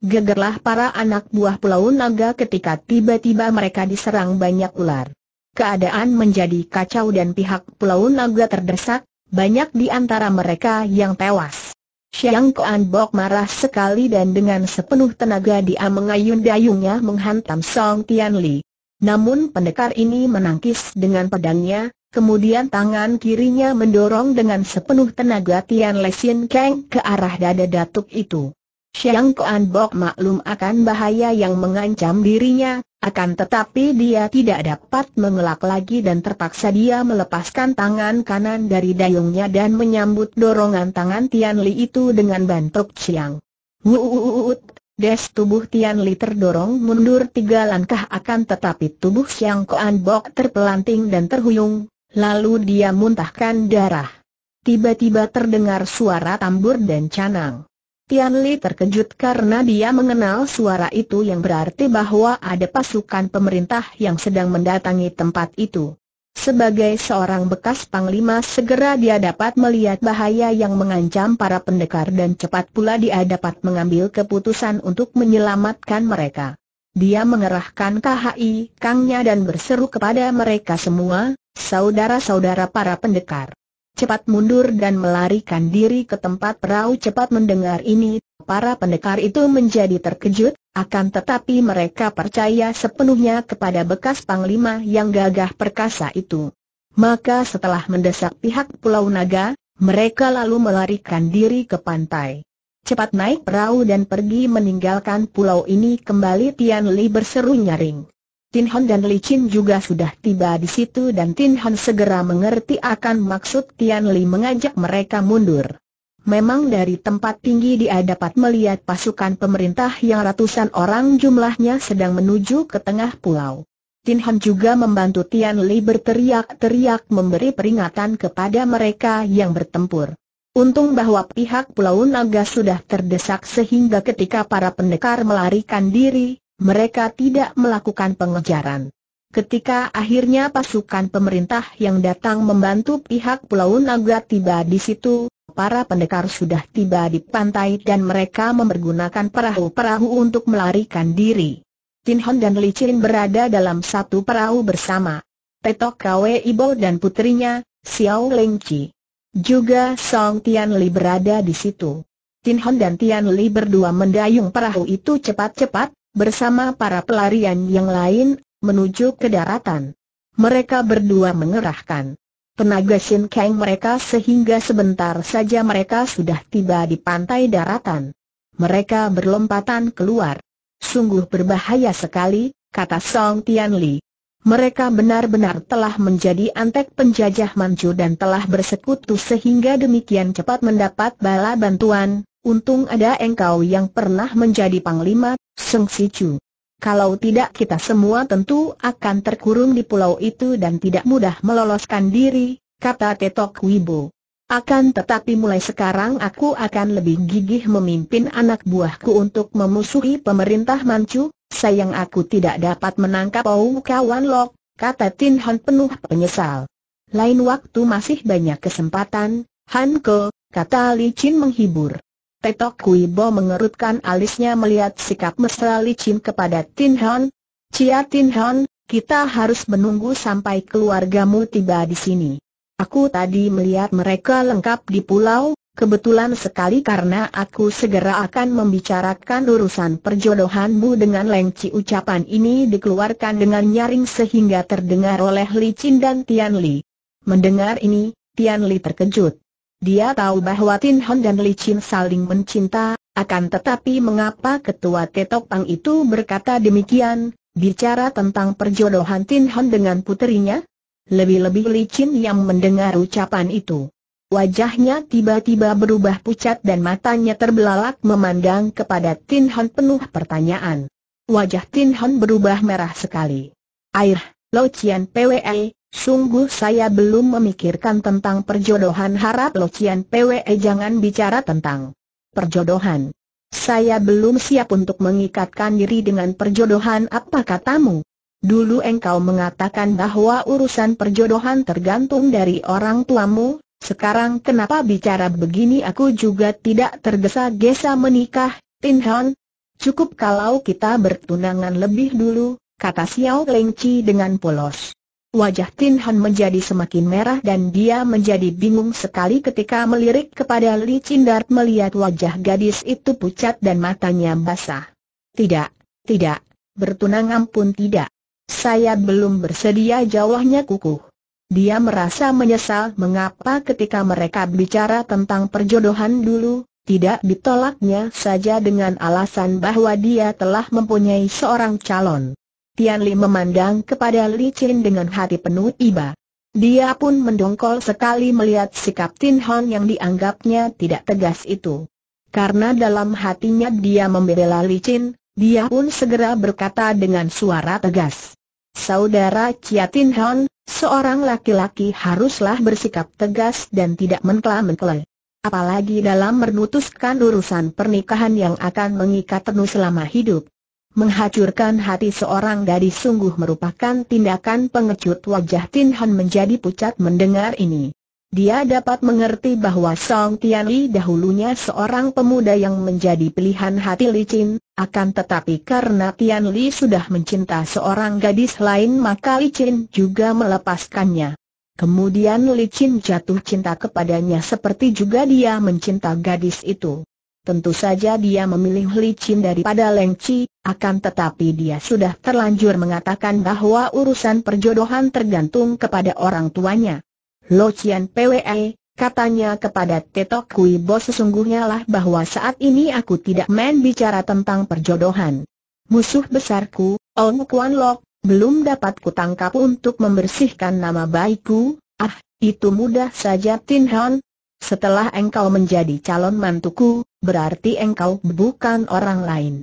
Gegerlah para anak buah Pulau Naga ketika tiba-tiba mereka diserang banyak ular. Keadaan menjadi kacau dan pihak Pulau Naga terdesak, banyak di antara mereka yang tewas. Xiang Kuan Bok marah sekali dan dengan sepenuh tenaga dia mengayun-dayungnya menghantam Song Tian Li. Namun pendekar ini menangkis dengan pedangnya, kemudian tangan kirinya mendorong dengan sepenuh tenaga Tian Sin Kang ke arah dada datuk itu. Xiang Kuan Bok maklum akan bahaya yang mengancam dirinya, akan tetapi dia tidak dapat mengelak lagi dan terpaksa dia melepaskan tangan kanan dari dayungnya dan menyambut dorongan tangan Tian Li itu dengan bantuk Xiang. Wuuut, Des tubuh Tian Li terdorong mundur tiga langkah akan tetapi tubuh Xiang Kuan Bok terpelanting dan terhuyung, lalu dia muntahkan darah. Tiba-tiba terdengar suara tambur dan canang. Tian Li terkejut karena dia mengenal suara itu yang berarti bahwa ada pasukan pemerintah yang sedang mendatangi tempat itu. Sebagai seorang bekas panglima segera dia dapat melihat bahaya yang mengancam para pendekar dan cepat pula dia dapat mengambil keputusan untuk menyelamatkan mereka. Dia mengerahkan KHI, Kangnya dan berseru kepada mereka semua, saudara-saudara para pendekar cepat mundur dan melarikan diri ke tempat perahu cepat mendengar ini, para pendekar itu menjadi terkejut, akan tetapi mereka percaya sepenuhnya kepada bekas panglima yang gagah perkasa itu. Maka setelah mendesak pihak Pulau Naga, mereka lalu melarikan diri ke pantai. Cepat naik perahu dan pergi meninggalkan pulau ini kembali Tian Li berseru nyaring. Tin Hon dan Li Chin juga sudah tiba di situ dan Tin Hon segera mengerti akan maksud Tian Li mengajak mereka mundur. Memang dari tempat tinggi dia dapat melihat pasukan pemerintah yang ratusan orang jumlahnya sedang menuju ke tengah pulau. Tin Hon juga membantu Tian Li berteriak-teriak memberi peringatan kepada mereka yang bertempur. Untung bahwa pihak Pulau Naga sudah terdesak sehingga ketika para pendekar melarikan diri, mereka tidak melakukan pengejaran. Ketika akhirnya pasukan pemerintah yang datang membantu pihak Pulau Naga tiba di situ, para pendekar sudah tiba di pantai dan mereka mempergunakan perahu-perahu untuk melarikan diri. Tin Hon dan Li Chin berada dalam satu perahu bersama. Petok Kwe Ibo dan putrinya, Xiao Leng Chi. Juga Song Tian Li berada di situ. Tin Hon dan Tian Li berdua mendayung perahu itu cepat-cepat, bersama para pelarian yang lain, menuju ke daratan. Mereka berdua mengerahkan tenaga Shin Kang mereka sehingga sebentar saja mereka sudah tiba di pantai daratan. Mereka berlompatan keluar. Sungguh berbahaya sekali, kata Song Tian Li. Mereka benar-benar telah menjadi antek penjajah Manchu dan telah bersekutu sehingga demikian cepat mendapat bala bantuan. Untung ada engkau yang pernah menjadi panglima Seng Chu, Kalau tidak kita semua tentu akan terkurung di pulau itu dan tidak mudah meloloskan diri, kata Tetok Wibo. Akan tetapi mulai sekarang aku akan lebih gigih memimpin anak buahku untuk memusuhi pemerintah Manchu, sayang aku tidak dapat menangkap Ou Kawan Lok, kata Tin Han penuh penyesal. Lain waktu masih banyak kesempatan, Han Ke, kata Li Chin menghibur. Petok Bo mengerutkan alisnya melihat sikap mesra licin kepada Tin Hon. Cia Tin Hon, kita harus menunggu sampai keluargamu tiba di sini. Aku tadi melihat mereka lengkap di pulau, kebetulan sekali karena aku segera akan membicarakan urusan perjodohanmu dengan Lengci. Ucapan ini dikeluarkan dengan nyaring sehingga terdengar oleh Li Licin dan Tian Li. Mendengar ini, Tian Li terkejut. Dia tahu bahwa Tin Hon dan Li Chin saling mencinta, akan tetapi mengapa ketua Tetok Pang itu berkata demikian, bicara tentang perjodohan Tin Hon dengan puterinya? Lebih-lebih Li Chin yang mendengar ucapan itu. Wajahnya tiba-tiba berubah pucat dan matanya terbelalak memandang kepada Tin Hon penuh pertanyaan. Wajah Tin Hon berubah merah sekali. Air, Lo Chien PWE, Sungguh saya belum memikirkan tentang perjodohan harap Lo Cian PWE jangan bicara tentang perjodohan. Saya belum siap untuk mengikatkan diri dengan perjodohan apa katamu? Dulu engkau mengatakan bahwa urusan perjodohan tergantung dari orang tuamu, sekarang kenapa bicara begini aku juga tidak tergesa-gesa menikah, Tin Hon? Cukup kalau kita bertunangan lebih dulu, kata Xiao Lengci dengan polos. Wajah Tin Han menjadi semakin merah dan dia menjadi bingung sekali ketika melirik kepada Li Cindart melihat wajah gadis itu pucat dan matanya basah. Tidak, tidak, bertunangan pun tidak. Saya belum bersedia jawabnya kukuh. Dia merasa menyesal mengapa ketika mereka bicara tentang perjodohan dulu, tidak ditolaknya saja dengan alasan bahwa dia telah mempunyai seorang calon. Tian Li memandang kepada Li Chin dengan hati penuh iba. Dia pun mendongkol sekali melihat sikap Tin Hong yang dianggapnya tidak tegas itu. Karena dalam hatinya dia membela Li Chin, dia pun segera berkata dengan suara tegas. Saudara Chia Tin Hon, seorang laki-laki haruslah bersikap tegas dan tidak mengkla-mengkla. Apalagi dalam menutuskan urusan pernikahan yang akan mengikat penuh selama hidup. Menghancurkan hati seorang gadis sungguh merupakan tindakan pengecut wajah Tin Han menjadi pucat mendengar ini. Dia dapat mengerti bahwa Song Tian Li dahulunya seorang pemuda yang menjadi pilihan hati Li Chin, akan tetapi karena Tian Li sudah mencinta seorang gadis lain maka Li Chin juga melepaskannya. Kemudian Li Chin jatuh cinta kepadanya seperti juga dia mencinta gadis itu. Tentu saja dia memilih licin daripada lengci, akan tetapi dia sudah terlanjur mengatakan bahwa urusan perjodohan tergantung kepada orang tuanya. Lo Cian PWE, katanya kepada Tetok Kui Bos sesungguhnya lah bahwa saat ini aku tidak main bicara tentang perjodohan. Musuh besarku, Ong Kuan Lok, belum dapat kutangkap untuk membersihkan nama baikku, ah, itu mudah saja Tin Han, setelah engkau menjadi calon mantuku, berarti engkau bukan orang lain.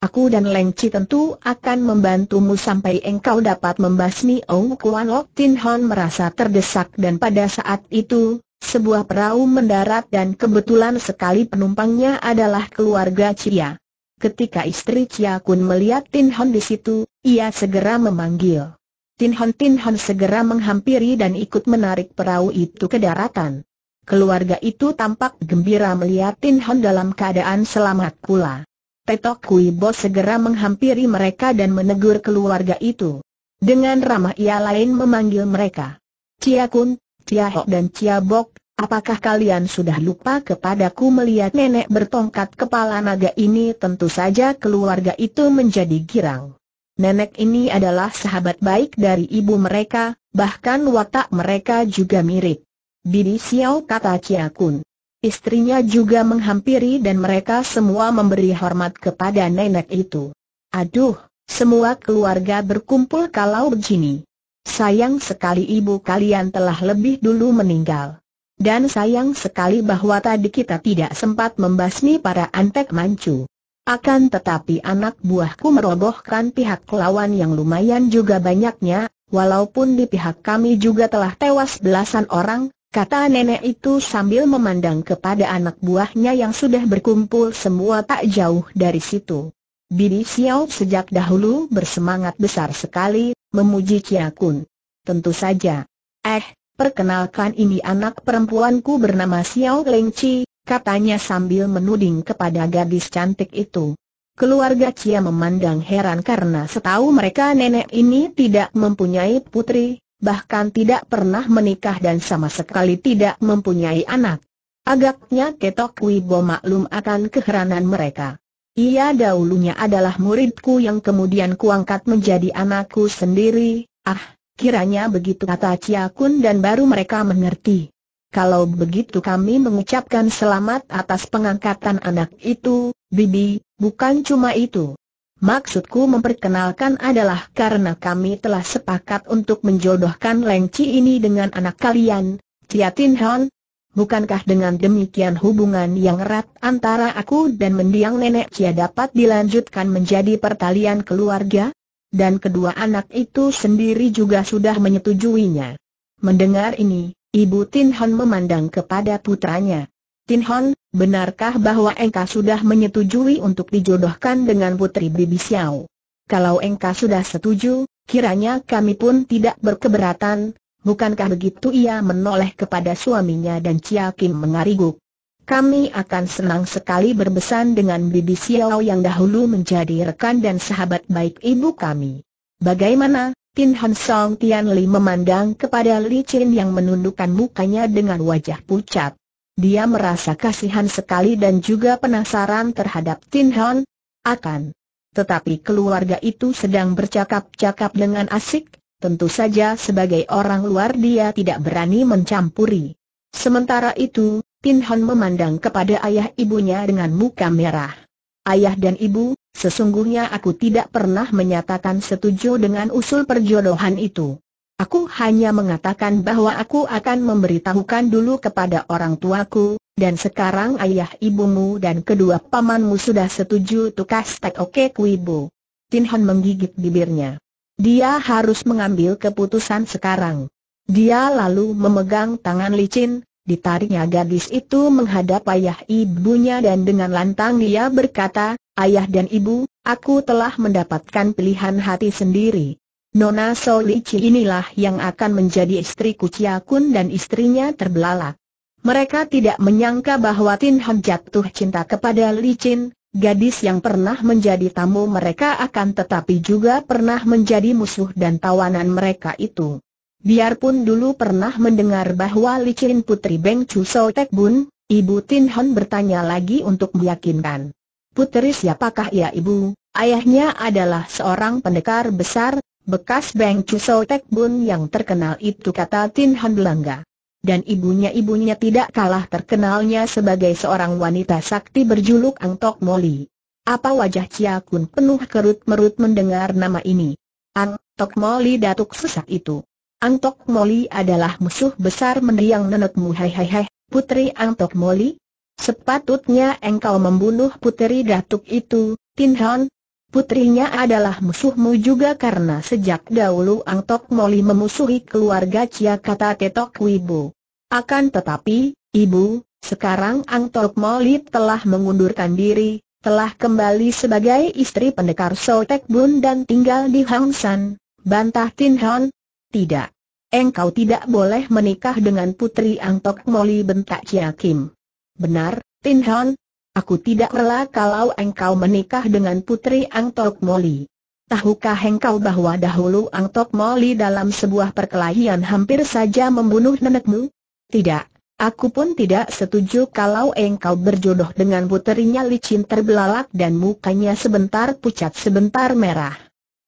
Aku dan Leng Chi tentu akan membantumu sampai engkau dapat membasmi Ong Kuan Lok Tin Hon merasa terdesak dan pada saat itu, sebuah perahu mendarat dan kebetulan sekali penumpangnya adalah keluarga Chia. Ketika istri Chia Kun melihat Tin Hon di situ, ia segera memanggil. Tin Hon Tin Hon segera menghampiri dan ikut menarik perahu itu ke daratan. Keluarga itu tampak gembira melihat Tin Hon dalam keadaan selamat pula. Tetok Kui Bo segera menghampiri mereka dan menegur keluarga itu. Dengan ramah ia lain memanggil mereka. Cia Kun, Cia Hok dan Cia Bok, apakah kalian sudah lupa kepadaku melihat nenek bertongkat kepala naga ini? Tentu saja keluarga itu menjadi girang. Nenek ini adalah sahabat baik dari ibu mereka, bahkan watak mereka juga mirip. Bibi Xiao kata Chia Kun. Istrinya juga menghampiri dan mereka semua memberi hormat kepada nenek itu. Aduh, semua keluarga berkumpul kalau begini. Sayang sekali ibu kalian telah lebih dulu meninggal. Dan sayang sekali bahwa tadi kita tidak sempat membasmi para antek mancu. Akan tetapi anak buahku merobohkan pihak lawan yang lumayan juga banyaknya, walaupun di pihak kami juga telah tewas belasan orang, Kata nenek itu sambil memandang kepada anak buahnya yang sudah berkumpul semua tak jauh dari situ. Bibi Xiao sejak dahulu bersemangat besar sekali, memuji Chia Kun. Tentu saja. Eh, perkenalkan ini anak perempuanku bernama Xiao Leng Chi, katanya sambil menuding kepada gadis cantik itu. Keluarga Cia memandang heran karena setahu mereka nenek ini tidak mempunyai putri, bahkan tidak pernah menikah dan sama sekali tidak mempunyai anak. Agaknya Ketok Wibo maklum akan keheranan mereka. Ia dahulunya adalah muridku yang kemudian kuangkat menjadi anakku sendiri, ah, kiranya begitu kata Cia Kun dan baru mereka mengerti. Kalau begitu kami mengucapkan selamat atas pengangkatan anak itu, Bibi, bukan cuma itu. Maksudku memperkenalkan adalah karena kami telah sepakat untuk menjodohkan Lengci ini dengan anak kalian, Tin Han. Bukankah dengan demikian hubungan yang erat antara aku dan mendiang nenek Cia dapat dilanjutkan menjadi pertalian keluarga? Dan kedua anak itu sendiri juga sudah menyetujuinya. Mendengar ini, Ibu Tin Han memandang kepada putranya. Tin Hon, benarkah bahwa engkau sudah menyetujui untuk dijodohkan dengan putri Bibi Xiao? Kalau engkau sudah setuju, kiranya kami pun tidak berkeberatan, bukankah begitu ia menoleh kepada suaminya dan Chia Kim mengariguk. Kami akan senang sekali berbesan dengan Bibi Xiao yang dahulu menjadi rekan dan sahabat baik ibu kami. Bagaimana, Tin Hon Song Tian Li memandang kepada Li Chin yang menundukkan mukanya dengan wajah pucat. Dia merasa kasihan sekali dan juga penasaran terhadap Tin Hon. Akan. Tetapi keluarga itu sedang bercakap-cakap dengan asik, tentu saja sebagai orang luar dia tidak berani mencampuri. Sementara itu, Tin Hon memandang kepada ayah ibunya dengan muka merah. Ayah dan ibu, sesungguhnya aku tidak pernah menyatakan setuju dengan usul perjodohan itu. Aku hanya mengatakan bahwa aku akan memberitahukan dulu kepada orang tuaku, dan sekarang ayah ibumu dan kedua pamanmu sudah setuju tukas tak oke kuibu. Tin Hon menggigit bibirnya. Dia harus mengambil keputusan sekarang. Dia lalu memegang tangan licin, ditariknya gadis itu menghadap ayah ibunya dan dengan lantang dia berkata, Ayah dan ibu, aku telah mendapatkan pilihan hati sendiri. Nona Solici inilah yang akan menjadi istri Kucia Kun dan istrinya terbelalak. Mereka tidak menyangka bahwa Tin Han jatuh cinta kepada Licin, gadis yang pernah menjadi tamu mereka akan tetapi juga pernah menjadi musuh dan tawanan mereka itu. Biarpun dulu pernah mendengar bahwa Licin putri Beng Chu So Tek Bun, Ibu Tin Han bertanya lagi untuk meyakinkan. Putri siapakah ia ya, ibu? Ayahnya adalah seorang pendekar besar, bekas Beng Cusel Tek Bun yang terkenal itu kata Tin Han Belangga. Dan ibunya-ibunya tidak kalah terkenalnya sebagai seorang wanita sakti berjuluk Ang Tok Moli. Apa wajah Cia Kun penuh kerut-merut mendengar nama ini? Ang Tok Moli datuk sesak itu. Ang Tok Moli adalah musuh besar mendiang nenekmu hei hei hei, putri Ang Tok Moli? Sepatutnya engkau membunuh putri datuk itu, Tin Han, putrinya adalah musuhmu juga karena sejak dahulu Ang Tok Moli memusuhi keluarga Cia kata Tetok Wibu. Akan tetapi, Ibu, sekarang Ang Tok Moli telah mengundurkan diri, telah kembali sebagai istri pendekar Sotek Bun dan tinggal di Hang San, bantah Tin Hon. Tidak. Engkau tidak boleh menikah dengan putri Ang Tok Moli bentak Cia Kim. Benar, Tin Hon, Aku tidak rela kalau engkau menikah dengan putri Ang Tok Moli. Tahukah engkau bahwa dahulu Ang Tok Moli dalam sebuah perkelahian hampir saja membunuh nenekmu? Tidak, aku pun tidak setuju kalau engkau berjodoh dengan putrinya licin terbelalak dan mukanya sebentar pucat sebentar merah.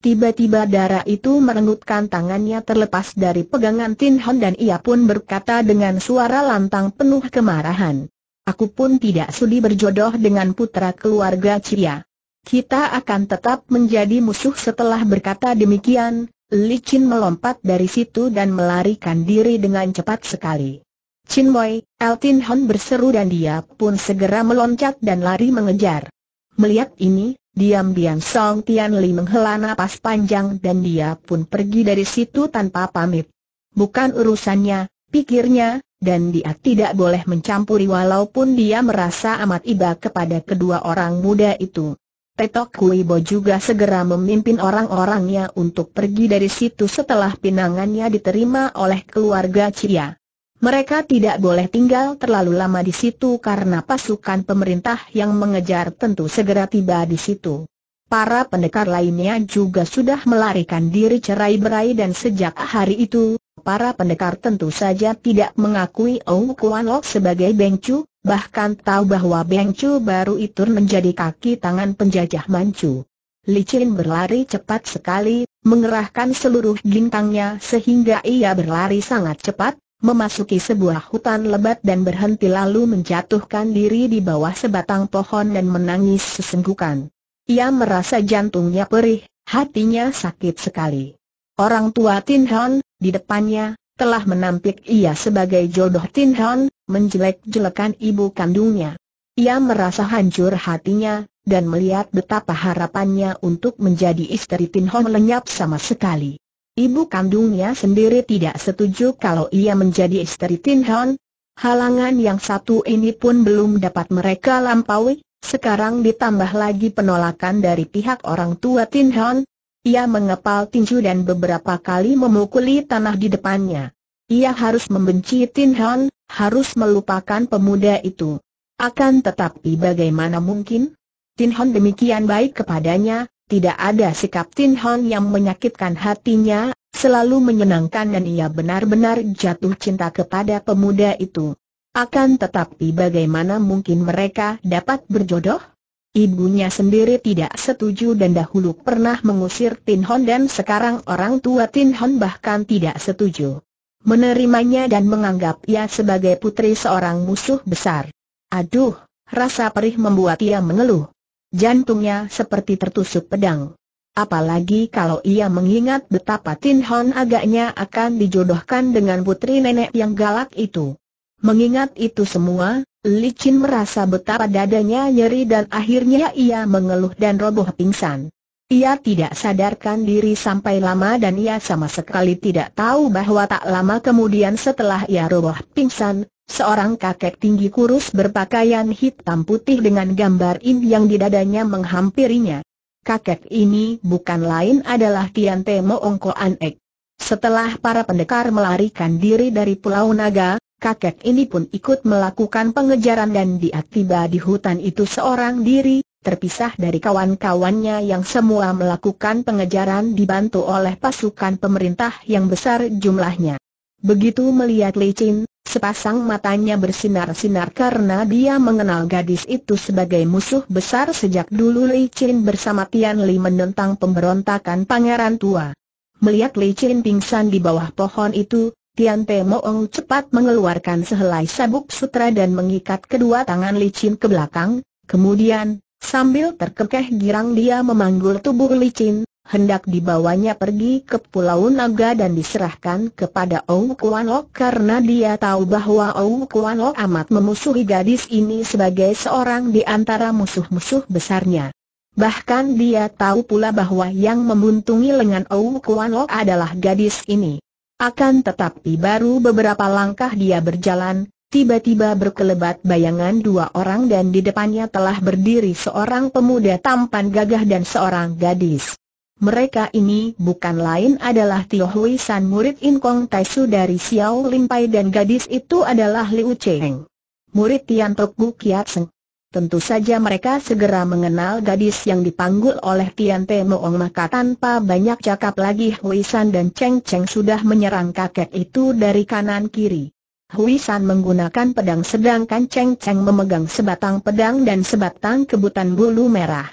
Tiba-tiba darah itu merenggutkan tangannya terlepas dari pegangan Tin Hon dan ia pun berkata dengan suara lantang penuh kemarahan. Aku pun tidak sudi berjodoh dengan putra keluarga Cia. Kita akan tetap menjadi musuh setelah berkata demikian, Li Licin melompat dari situ dan melarikan diri dengan cepat sekali. Chin El Tin Hon berseru dan dia pun segera meloncat dan lari mengejar. Melihat ini, diam-diam Song Tian Li menghela napas panjang dan dia pun pergi dari situ tanpa pamit. Bukan urusannya, pikirnya, dan dia tidak boleh mencampuri walaupun dia merasa amat iba kepada kedua orang muda itu. Tetok Bo juga segera memimpin orang-orangnya untuk pergi dari situ setelah pinangannya diterima oleh keluarga Cia. Mereka tidak boleh tinggal terlalu lama di situ karena pasukan pemerintah yang mengejar tentu segera tiba di situ. Para pendekar lainnya juga sudah melarikan diri cerai-berai dan sejak hari itu, para pendekar tentu saja tidak mengakui Ong Kuan Lok sebagai Beng Chu, bahkan tahu bahwa Beng Chu baru itu menjadi kaki tangan penjajah Manchu. Li Licin berlari cepat sekali, mengerahkan seluruh gintangnya sehingga ia berlari sangat cepat, memasuki sebuah hutan lebat dan berhenti lalu menjatuhkan diri di bawah sebatang pohon dan menangis sesenggukan. Ia merasa jantungnya perih, hatinya sakit sekali. Orang tua Tin Hon, di depannya, telah menampik ia sebagai jodoh Tin Hon, menjelek-jelekan ibu kandungnya. Ia merasa hancur hatinya, dan melihat betapa harapannya untuk menjadi istri Tin Hon lenyap sama sekali. Ibu kandungnya sendiri tidak setuju kalau ia menjadi istri Tin Hon. Halangan yang satu ini pun belum dapat mereka lampaui, sekarang ditambah lagi penolakan dari pihak orang tua Tin Hon, ia mengepal tinju dan beberapa kali memukuli tanah di depannya. Ia harus membenci Tin Han, harus melupakan pemuda itu. Akan tetapi bagaimana mungkin? Tin Han demikian baik kepadanya, tidak ada sikap Tin Han yang menyakitkan hatinya, selalu menyenangkan dan ia benar-benar jatuh cinta kepada pemuda itu. Akan tetapi bagaimana mungkin mereka dapat berjodoh? Ibunya sendiri tidak setuju dan dahulu pernah mengusir Tin Hon dan sekarang orang tua Tin Hon bahkan tidak setuju. Menerimanya dan menganggap ia sebagai putri seorang musuh besar. Aduh, rasa perih membuat ia mengeluh. Jantungnya seperti tertusuk pedang. Apalagi kalau ia mengingat betapa Tin Hon agaknya akan dijodohkan dengan putri nenek yang galak itu. Mengingat itu semua, Licin merasa betapa dadanya nyeri dan akhirnya ia mengeluh dan roboh pingsan. Ia tidak sadarkan diri sampai lama dan ia sama sekali tidak tahu bahwa tak lama kemudian setelah ia roboh pingsan, seorang kakek tinggi kurus berpakaian hitam putih dengan gambar in yang di dadanya menghampirinya. Kakek ini bukan lain adalah Kian Temo Ongko Anek. Setelah para pendekar melarikan diri dari Pulau Naga, kakek ini pun ikut melakukan pengejaran dan dia tiba di hutan itu seorang diri, terpisah dari kawan-kawannya yang semua melakukan pengejaran dibantu oleh pasukan pemerintah yang besar jumlahnya. Begitu melihat licin, sepasang matanya bersinar-sinar karena dia mengenal gadis itu sebagai musuh besar sejak dulu licin bersama Tian Li menentang pemberontakan pangeran tua. Melihat licin pingsan di bawah pohon itu, Tian Pe Moong cepat mengeluarkan sehelai sabuk sutra dan mengikat kedua tangan licin ke belakang, kemudian, sambil terkekeh girang dia memanggul tubuh licin, hendak dibawanya pergi ke Pulau Naga dan diserahkan kepada Ong Kuan Lok karena dia tahu bahwa Ong Kuan Lok amat memusuhi gadis ini sebagai seorang di antara musuh-musuh besarnya. Bahkan dia tahu pula bahwa yang membuntungi lengan Ou Kuan Lok adalah gadis ini. Akan tetapi baru beberapa langkah dia berjalan, tiba-tiba berkelebat bayangan dua orang dan di depannya telah berdiri seorang pemuda tampan gagah dan seorang gadis. Mereka ini bukan lain adalah Tio Hui San murid Inkong Taisu dari Xiao Limpai dan gadis itu adalah Liu Cheng. Murid Tian Tok Gu Kiat Seng. Tentu saja mereka segera mengenal gadis yang dipanggul oleh Tian Te Moong maka tanpa banyak cakap lagi Hui San dan Cheng Cheng sudah menyerang kakek itu dari kanan kiri. Hui San menggunakan pedang sedangkan Cheng Cheng memegang sebatang pedang dan sebatang kebutan bulu merah.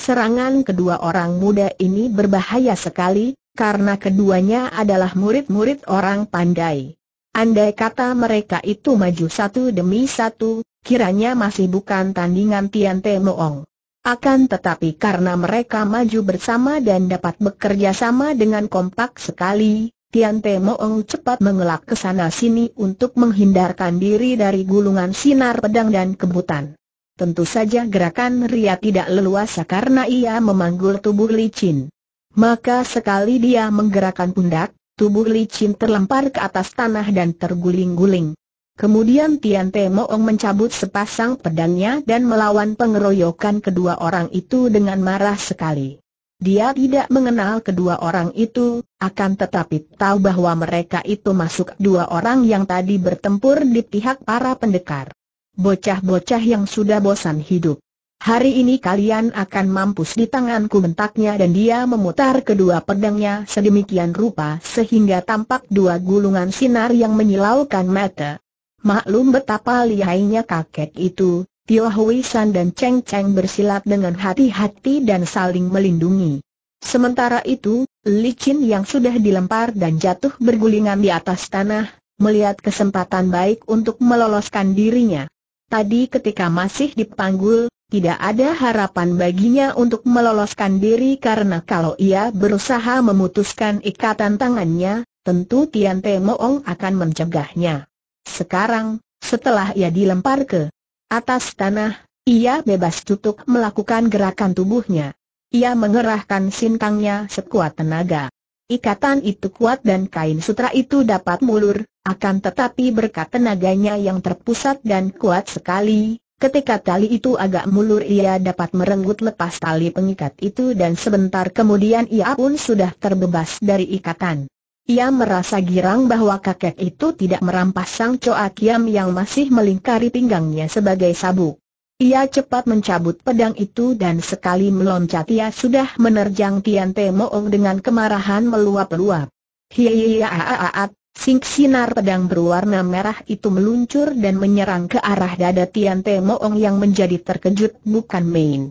Serangan kedua orang muda ini berbahaya sekali, karena keduanya adalah murid-murid orang pandai. Andai kata mereka itu maju satu demi satu, kiranya masih bukan tandingan Tian Te Moong. Akan tetapi karena mereka maju bersama dan dapat bekerja sama dengan kompak sekali, Tian Te Moong cepat mengelak ke sana sini untuk menghindarkan diri dari gulungan sinar pedang dan kebutan. Tentu saja gerakan Ria tidak leluasa karena ia memanggul tubuh Chin. Maka sekali dia menggerakkan pundak, tubuh Chin terlempar ke atas tanah dan terguling-guling. Kemudian Tian Te Moong mencabut sepasang pedangnya dan melawan pengeroyokan kedua orang itu dengan marah sekali. Dia tidak mengenal kedua orang itu, akan tetapi tahu bahwa mereka itu masuk dua orang yang tadi bertempur di pihak para pendekar. Bocah-bocah yang sudah bosan hidup. Hari ini kalian akan mampus di tanganku bentaknya dan dia memutar kedua pedangnya sedemikian rupa sehingga tampak dua gulungan sinar yang menyilaukan mata. Maklum betapa lihainya kakek itu, Tio Hui San dan Cheng Cheng bersilat dengan hati-hati dan saling melindungi. Sementara itu, licin yang sudah dilempar dan jatuh bergulingan di atas tanah, melihat kesempatan baik untuk meloloskan dirinya. Tadi ketika masih dipanggul, tidak ada harapan baginya untuk meloloskan diri karena kalau ia berusaha memutuskan ikatan tangannya, tentu Tian Te Moong akan mencegahnya. Sekarang, setelah ia dilempar ke atas tanah, ia bebas tutup melakukan gerakan tubuhnya. Ia mengerahkan sintangnya sekuat tenaga. Ikatan itu kuat dan kain sutra itu dapat mulur, akan tetapi berkat tenaganya yang terpusat dan kuat sekali, Ketika tali itu agak mulur ia dapat merenggut lepas tali pengikat itu dan sebentar kemudian ia pun sudah terbebas dari ikatan. Ia merasa girang bahwa kakek itu tidak merampas sang coa Kiam yang masih melingkari pinggangnya sebagai sabuk. Ia cepat mencabut pedang itu dan sekali meloncat ia sudah menerjang Tian Te Moong dengan kemarahan meluap-luap. Hiyaaaat, sing sinar pedang berwarna merah itu meluncur dan menyerang ke arah dada Tian Te Moong yang menjadi terkejut bukan main.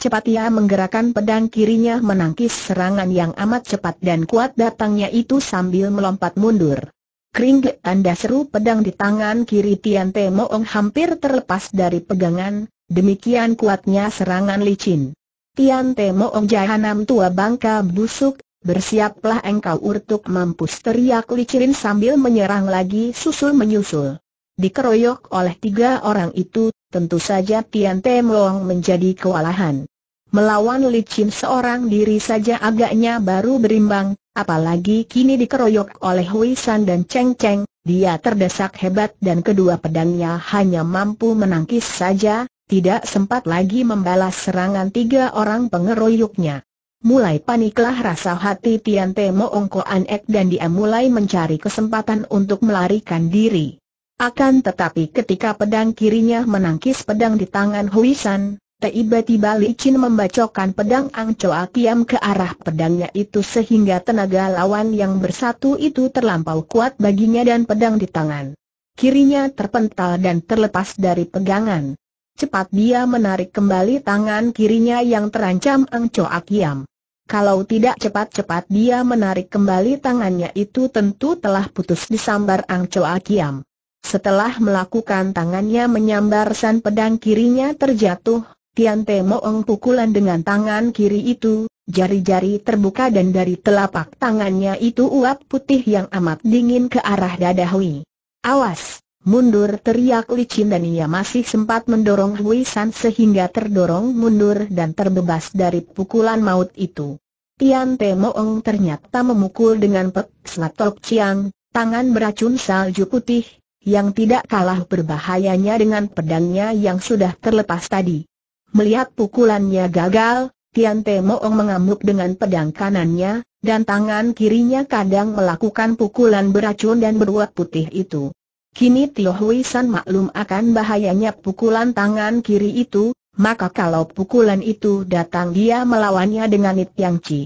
Cepat ia menggerakkan pedang kirinya menangkis serangan yang amat cepat dan kuat datangnya itu sambil melompat mundur. Kring tanda seru pedang di tangan kiri Tian Te Moong hampir terlepas dari pegangan, demikian kuatnya serangan licin. Tian Te Moong jahanam tua bangka busuk, bersiaplah engkau untuk mampus teriak licin sambil menyerang lagi susul menyusul dikeroyok oleh tiga orang itu, tentu saja Tian Te meluang menjadi kewalahan. Melawan Li Chin seorang diri saja agaknya baru berimbang, apalagi kini dikeroyok oleh Hui San dan Cheng Cheng, dia terdesak hebat dan kedua pedangnya hanya mampu menangkis saja, tidak sempat lagi membalas serangan tiga orang pengeroyoknya. Mulai paniklah rasa hati Tian Te Moong An Ek dan dia mulai mencari kesempatan untuk melarikan diri. Akan tetapi ketika pedang kirinya menangkis pedang di tangan Huisan, tiba-tiba Li licin membacokkan pedang Ang Choa Kiam ke arah pedangnya itu sehingga tenaga lawan yang bersatu itu terlampau kuat baginya dan pedang di tangan kirinya terpental dan terlepas dari pegangan. Cepat dia menarik kembali tangan kirinya yang terancam Ang Angco Kiam. Kalau tidak cepat-cepat dia menarik kembali tangannya itu tentu telah putus disambar Angco Kiam. Setelah melakukan tangannya menyambar san pedang kirinya terjatuh, Tian Te Moong pukulan dengan tangan kiri itu, jari-jari terbuka dan dari telapak tangannya itu uap putih yang amat dingin ke arah dada Hui. Awas! Mundur teriak licin dan ia masih sempat mendorong Hui San sehingga terdorong mundur dan terbebas dari pukulan maut itu. Tian Te Moong ternyata memukul dengan pek selatop ciang, tangan beracun salju putih, yang tidak kalah berbahayanya dengan pedangnya yang sudah terlepas tadi. Melihat pukulannya gagal, Tian Te Moong mengamuk dengan pedang kanannya, dan tangan kirinya kadang melakukan pukulan beracun dan beruap putih itu. Kini Tio Hui San maklum akan bahayanya pukulan tangan kiri itu, maka kalau pukulan itu datang dia melawannya dengan It Yang Chi.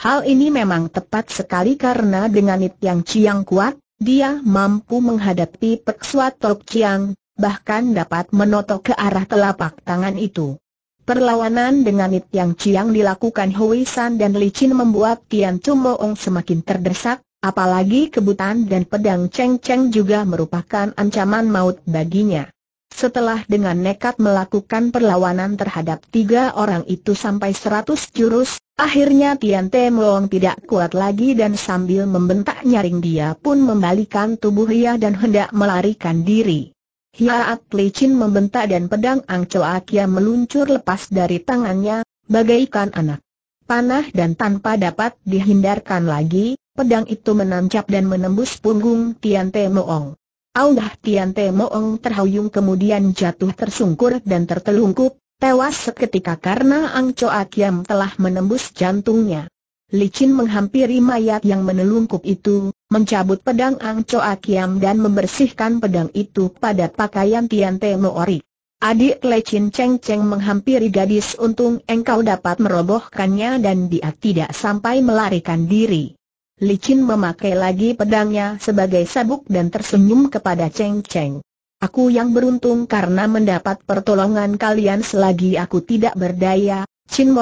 Hal ini memang tepat sekali karena dengan It Yang Chi yang kuat, dia mampu menghadapi Peksua Tok Chiang, bahkan dapat menotok ke arah telapak tangan itu. Perlawanan dengan It Yang Chiang dilakukan Hui San dan Licin membuat Tian Tumoong semakin terdesak, apalagi kebutan dan pedang Cheng Cheng juga merupakan ancaman maut baginya. Setelah dengan nekat melakukan perlawanan terhadap tiga orang itu sampai seratus jurus, akhirnya Tian Moong tidak kuat lagi dan sambil membentak nyaring dia pun membalikan tubuh Hia dan hendak melarikan diri. Hia Hiaat licin membentak dan pedang Angcoa Kia meluncur lepas dari tangannya, bagaikan anak panah dan tanpa dapat dihindarkan lagi, pedang itu menancap dan menembus punggung Tian Te Moong. Augah Tian Te Moong terhuyung kemudian jatuh tersungkur dan tertelungkup, tewas seketika karena Ang Angco Kiam telah menembus jantungnya. Licin menghampiri mayat yang menelungkup itu, mencabut pedang Ang Angco Kiam dan membersihkan pedang itu pada pakaian Tian Te Moori. Adik Lecin Cheng Cheng menghampiri gadis untung engkau dapat merobohkannya dan dia tidak sampai melarikan diri. Licin memakai lagi pedangnya sebagai sabuk dan tersenyum kepada Cheng Cheng. Aku yang beruntung karena mendapat pertolongan kalian selagi aku tidak berdaya, Chin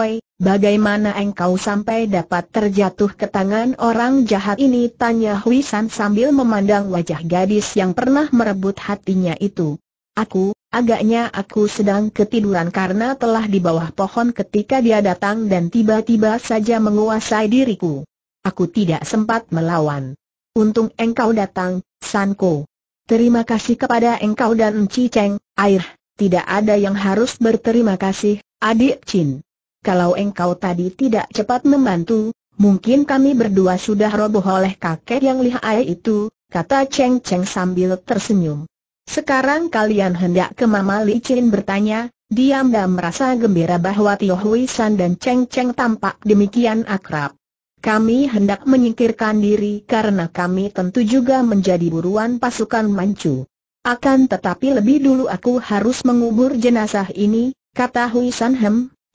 bagaimana engkau sampai dapat terjatuh ke tangan orang jahat ini? Tanya Hui San sambil memandang wajah gadis yang pernah merebut hatinya itu. Aku, agaknya aku sedang ketiduran karena telah di bawah pohon ketika dia datang dan tiba-tiba saja menguasai diriku. Aku tidak sempat melawan. Untung engkau datang, Sanko. Terima kasih kepada engkau dan Enci air, tidak ada yang harus berterima kasih, adik Chin. Kalau engkau tadi tidak cepat membantu, mungkin kami berdua sudah roboh oleh kakek yang lihai itu, kata Cheng Cheng sambil tersenyum. Sekarang kalian hendak ke Mama Li Chin bertanya, diam dan merasa gembira bahwa Tio Hui San dan Cheng Cheng tampak demikian akrab. Kami hendak menyingkirkan diri karena kami tentu juga menjadi buruan pasukan Manchu. Akan tetapi lebih dulu aku harus mengubur jenazah ini, kata Hui San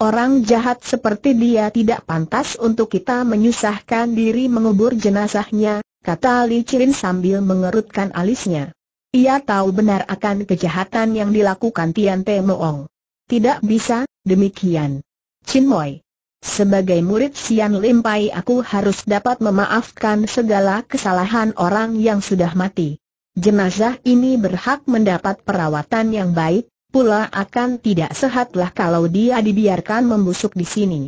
orang jahat seperti dia tidak pantas untuk kita menyusahkan diri mengubur jenazahnya, kata Li Cirin sambil mengerutkan alisnya. Ia tahu benar akan kejahatan yang dilakukan Tian Te Moong. Tidak bisa, demikian. Chin Moi. Sebagai murid Sian Lim aku harus dapat memaafkan segala kesalahan orang yang sudah mati. Jenazah ini berhak mendapat perawatan yang baik, pula akan tidak sehatlah kalau dia dibiarkan membusuk di sini.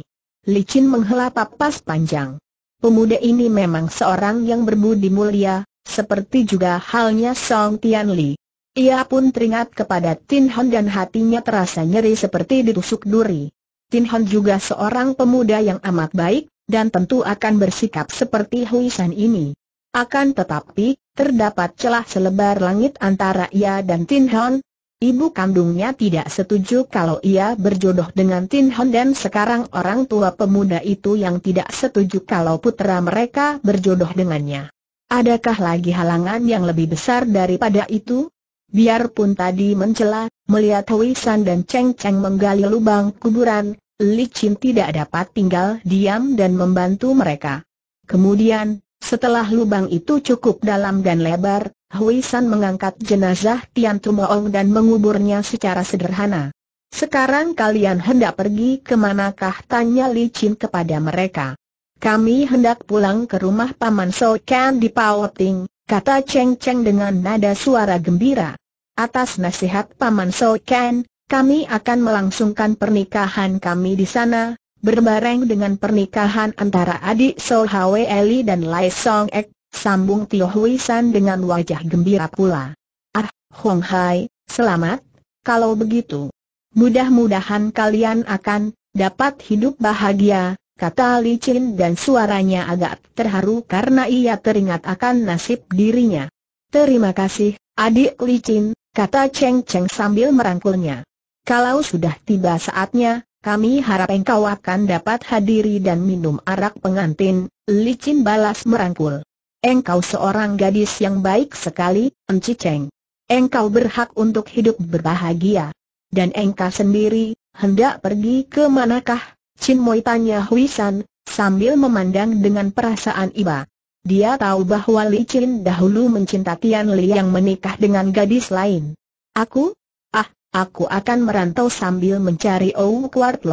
Licin menghela papas panjang. Pemuda ini memang seorang yang berbudi mulia, seperti juga halnya Song Tian Li. Ia pun teringat kepada Tin Han dan hatinya terasa nyeri seperti ditusuk duri. Tin Hon juga seorang pemuda yang amat baik, dan tentu akan bersikap seperti Hui San ini. Akan tetapi, terdapat celah selebar langit antara ia dan Tin Hon. Ibu kandungnya tidak setuju kalau ia berjodoh dengan Tin Hon dan sekarang orang tua pemuda itu yang tidak setuju kalau putera mereka berjodoh dengannya. Adakah lagi halangan yang lebih besar daripada itu? Biarpun tadi mencela, melihat Hui San dan Cheng Cheng menggali lubang kuburan, Li Qin tidak dapat tinggal diam dan membantu mereka. Kemudian, setelah lubang itu cukup dalam dan lebar, Hui San mengangkat jenazah Tian Tumoong dan menguburnya secara sederhana. Sekarang kalian hendak pergi ke manakah? Tanya Li Qin kepada mereka. Kami hendak pulang ke rumah Paman So Kan di Pao Ting kata Cheng Cheng dengan nada suara gembira. Atas nasihat Paman So Ken, kami akan melangsungkan pernikahan kami di sana, berbareng dengan pernikahan antara adik So Hwe Eli dan Lai Song Ek, sambung Tio Hui San dengan wajah gembira pula. Ah, Hong Hai, selamat, kalau begitu. Mudah-mudahan kalian akan dapat hidup bahagia, kata Li Chin dan suaranya agak terharu karena ia teringat akan nasib dirinya. Terima kasih, adik Li Chin, kata Cheng Cheng sambil merangkulnya. Kalau sudah tiba saatnya, kami harap engkau akan dapat hadiri dan minum arak pengantin, Li Chin balas merangkul. Engkau seorang gadis yang baik sekali, Enci Cheng. Engkau berhak untuk hidup berbahagia. Dan engkau sendiri, hendak pergi ke manakah? Chin Moi tanya Hui San, sambil memandang dengan perasaan iba. Dia tahu bahwa Li Chin dahulu mencinta Tian Li yang menikah dengan gadis lain. Aku? Ah, aku akan merantau sambil mencari Ou Kuart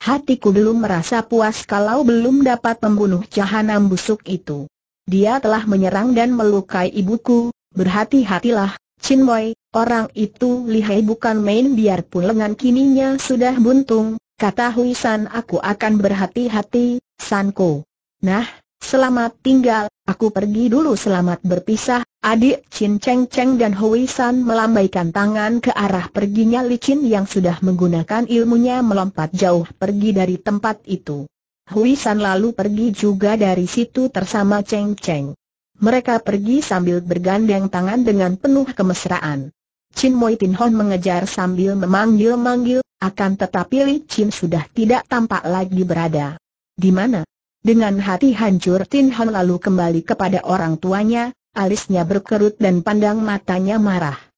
Hatiku belum merasa puas kalau belum dapat membunuh jahanam busuk itu. Dia telah menyerang dan melukai ibuku, berhati-hatilah, Chin Moi, orang itu lihai bukan main biarpun lengan kininya sudah buntung, Kata Hui San aku akan berhati-hati, Sanko. Nah, selamat tinggal, aku pergi dulu selamat berpisah, adik Chin Cheng Cheng dan Hui San melambaikan tangan ke arah perginya Li Chin yang sudah menggunakan ilmunya melompat jauh pergi dari tempat itu. Hui San lalu pergi juga dari situ tersama Cheng Cheng. Mereka pergi sambil bergandeng tangan dengan penuh kemesraan. Chin Moi Tin Hon mengejar sambil memanggil-manggil, akan tetapi Li Chin sudah tidak tampak lagi berada. Di mana? Dengan hati hancur Tin Hon lalu kembali kepada orang tuanya, alisnya berkerut dan pandang matanya marah.